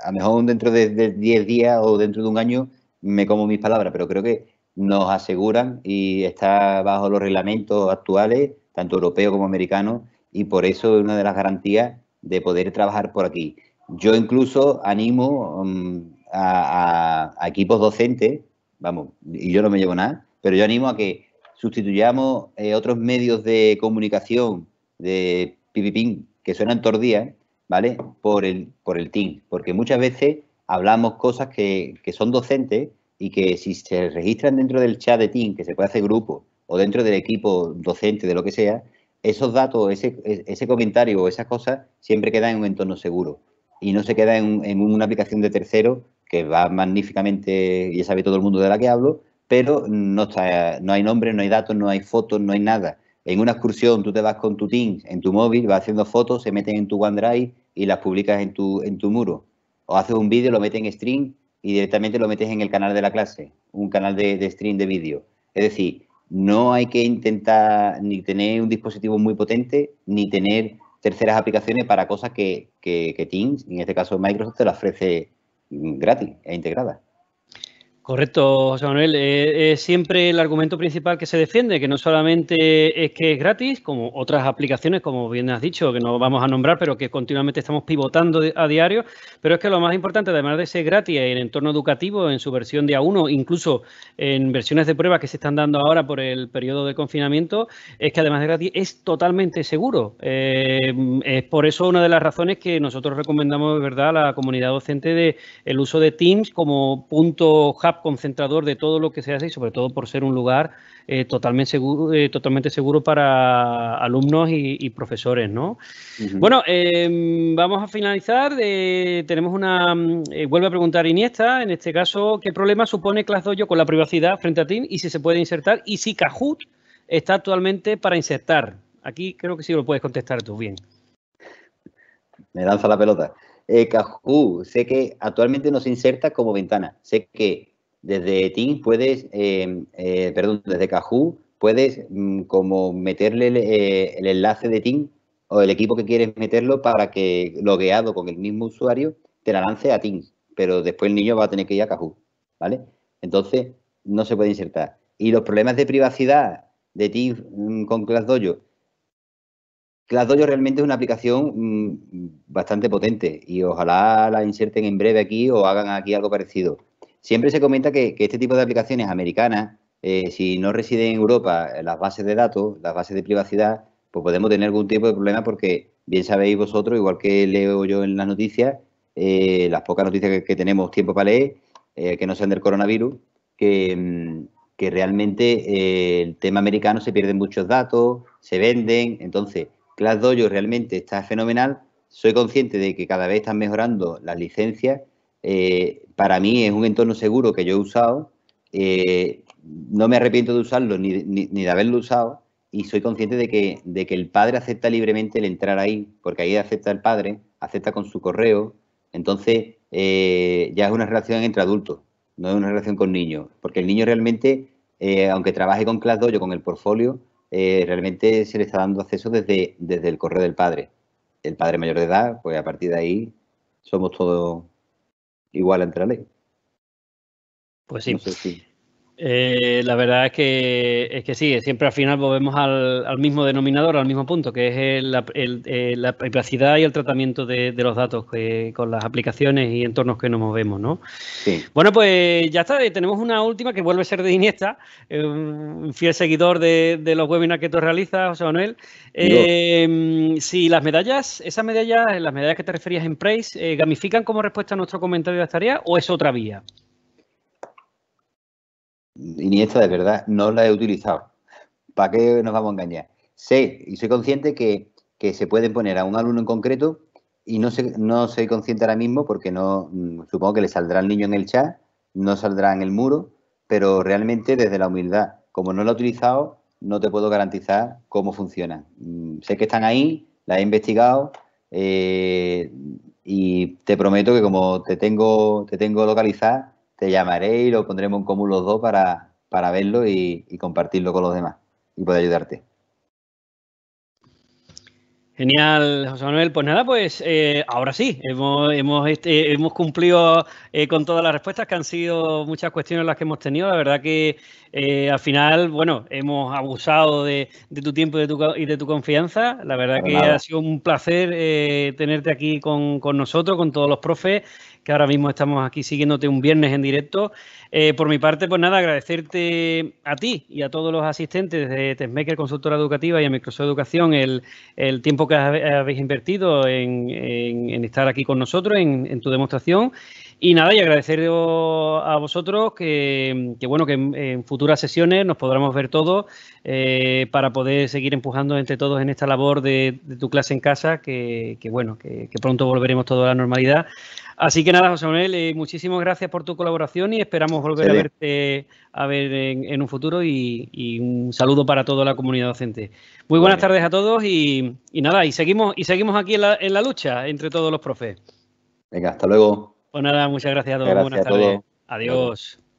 a lo mejor dentro de 10 días o dentro de un año me como mis palabras, pero creo que nos aseguran y está bajo los reglamentos actuales, tanto europeos como americanos, y por eso es una de las garantías de poder trabajar por aquí. Yo incluso animo mm, a, equipos docentes, vamos, y yo no me llevo nada, pero yo animo a que sustituyamos eh, otros medios de comunicación de pipipín que suenan tordía, ¿vale? Por el, por el team, porque muchas veces hablamos cosas que, que son docentes y que si se registran dentro del chat de team, que se puede hacer grupo, o dentro del equipo docente de lo que sea, esos datos, e, ese, comentario o esas cosas siempre quedan en un entorno seguro y no se queda en, una aplicación de tercero que va magníficamente, ya sabe todo el mundo de la que hablo, pero no, no hay nombre, no hay datos, no hay fotos, no hay nada. En una excursión tú te vas con tu team, en tu móvil, vas haciendo fotos, se meten en tu OneDrive y las publicas en tu, en tu muro. O haces un vídeo, lo metes en stream y directamente lo metes en el canal de la clase, un canal de, de stream de vídeo. Es decir, no hay que intentar ni tener un dispositivo muy potente, ni tener terceras aplicaciones para cosas que, que, Teams, en este caso Microsoft, te las ofrece gratis e integrada. Correcto, José Manuel. es eh, eh, siempre el argumento principal que se defiende, que no solamente es que es gratis, como otras aplicaciones, como bien has dicho, que no vamos a nombrar, pero que continuamente estamos pivotando a diario, pero es que lo más importante, además de ser gratis en el entorno educativo, en su versión de a incluso en versiones de pruebas que se están dando ahora por el periodo de confinamiento, es que además de gratis es totalmente seguro. Eh, es por eso una de las razones que nosotros recomendamos, verdad, a la comunidad docente de el uso de Teams como punto hub concentrador de todo lo que se hace y sobre todo por ser un lugar eh, totalmente, seguro, eh, totalmente seguro para alumnos y, profesores, ¿no? Bueno, em, vamos a finalizar. tenemos una... Mm, eh, vuelve a preguntar Iniesta, en este caso, ¿qué problema supone ClassDojo con la privacidad frente a ti y si se puede insertar y si Kahoot está actualmente para insertar? Aquí creo que sí lo puedes contestar tú bien. Me lanza la pelota. Eh, sé que actualmente no se inserta como ventana. Sé que desde Teams puedes, eh, eh, perdón, desde Cajú puedes mm, como meterle eh, el, enlace de Teams o el equipo que quieres meterlo para que logueado con el mismo usuario te la lance a Teams, pero después el niño va a tener que ir a Cajú, ¿vale? Entonces no se puede insertar. Y los problemas de privacidad de Teams mm, con ClassDojo, ClassDojo realmente es una aplicación mm, bastante potente y ojalá la inserten en breve aquí o hagan aquí algo parecido. Siempre se comenta que, este tipo de aplicaciones americanas, eh, si no residen en Europa las bases de datos, las bases de privacidad, pues podemos tener algún tipo de problema porque bien sabéis vosotros, igual que leo yo en las noticias, eh, las pocas noticias que, tenemos tiempo para leer, eh, que no sean del coronavirus, que, mm, realmente el tema americano se pierden muchos datos, se venden, entonces Class Dojo realmente está fenomenal, soy consciente de que cada vez están mejorando las licencias, para mí es un entorno seguro que yo he usado. Eh, no me arrepiento de usarlo ni, de haberlo usado y soy consciente de que, el padre acepta libremente el entrar ahí, porque ahí acepta el padre, acepta con su correo. Entonces, eh, ya es una relación entre adultos, no es una relación con niños, porque el niño realmente, eh, aunque trabaje con Class o con el portfolio, realmente se le está dando acceso desde el correo del padre. El padre mayor de edad, pues a partir de ahí somos todos igual entre la ley. Pues sí. Eh, la verdad es que, es que sí, siempre al final volvemos al, mismo denominador, al mismo punto, que es eh, la privacidad y el tratamiento de, los datos con las aplicaciones y entornos que nos movemos, ¿no? Bueno, pues ya está, eh, tenemos una última que vuelve a ser de Iniesta, un fiel seguidor de, los webinars que tú realizas, José Manuel. Em, si las medallas, esas medallas, las medallas que te referías en Praise, ¿gamifican como respuesta a nuestro comentario de esta tarea o es otra vía? Y esta de verdad no la he utilizado. ¿Para qué nos vamos a engañar? Sé y soy consciente que, que se pueden poner a un alumno en concreto y no, sé, no soy consciente ahora mismo porque no mm, supongo que le saldrá el niño en el chat, no saldrá en el muro, pero realmente desde la humildad, como no la he utilizado, no te puedo garantizar cómo funciona. Mm, sé que están ahí, la he investigado eh, y te prometo que como te tengo, te tengo localizada, te llamaré y lo pondremos en común los dos para, para verlo y, compartirlo con los demás y poder ayudarte. Genial, José Manuel. Pues nada, pues eh, ahora sí, hemos, hemos, este, hemos cumplido eh, con todas las respuestas, que han sido muchas cuestiones las que hemos tenido. La verdad que eh, al final, bueno, hemos abusado de, tu tiempo y de tu, y de tu, confianza. La verdad que ha sido un placer tenerte aquí con, con, nosotros, con todos los profes que ahora mismo estamos aquí siguiéndote un viernes en directo eh, por mi parte, pues nada, agradecerte a ti y a todos los asistentes de Tesmaker Consultora Educativa y a Microsoft Educación el, tiempo que habéis invertido en, estar aquí con nosotros, en, tu demostración. Y nada, y agradecer a vosotros que, bueno, que en, futuras sesiones nos podremos ver todos eh, para poder seguir empujando entre todos en esta labor de, tu clase en casa, que, bueno, que, pronto volveremos todos a la normalidad. Así que nada, José Manuel, eh, muchísimas gracias por tu colaboración y esperamos volver a verte a ver en, un futuro y, un saludo para toda la comunidad docente. Muy buenas tardes a todos y, nada, y seguimos, y seguimos aquí en la, lucha entre todos los profes. Venga, hasta luego. Pues nada, muchas gracias a todos. buenas Adiós.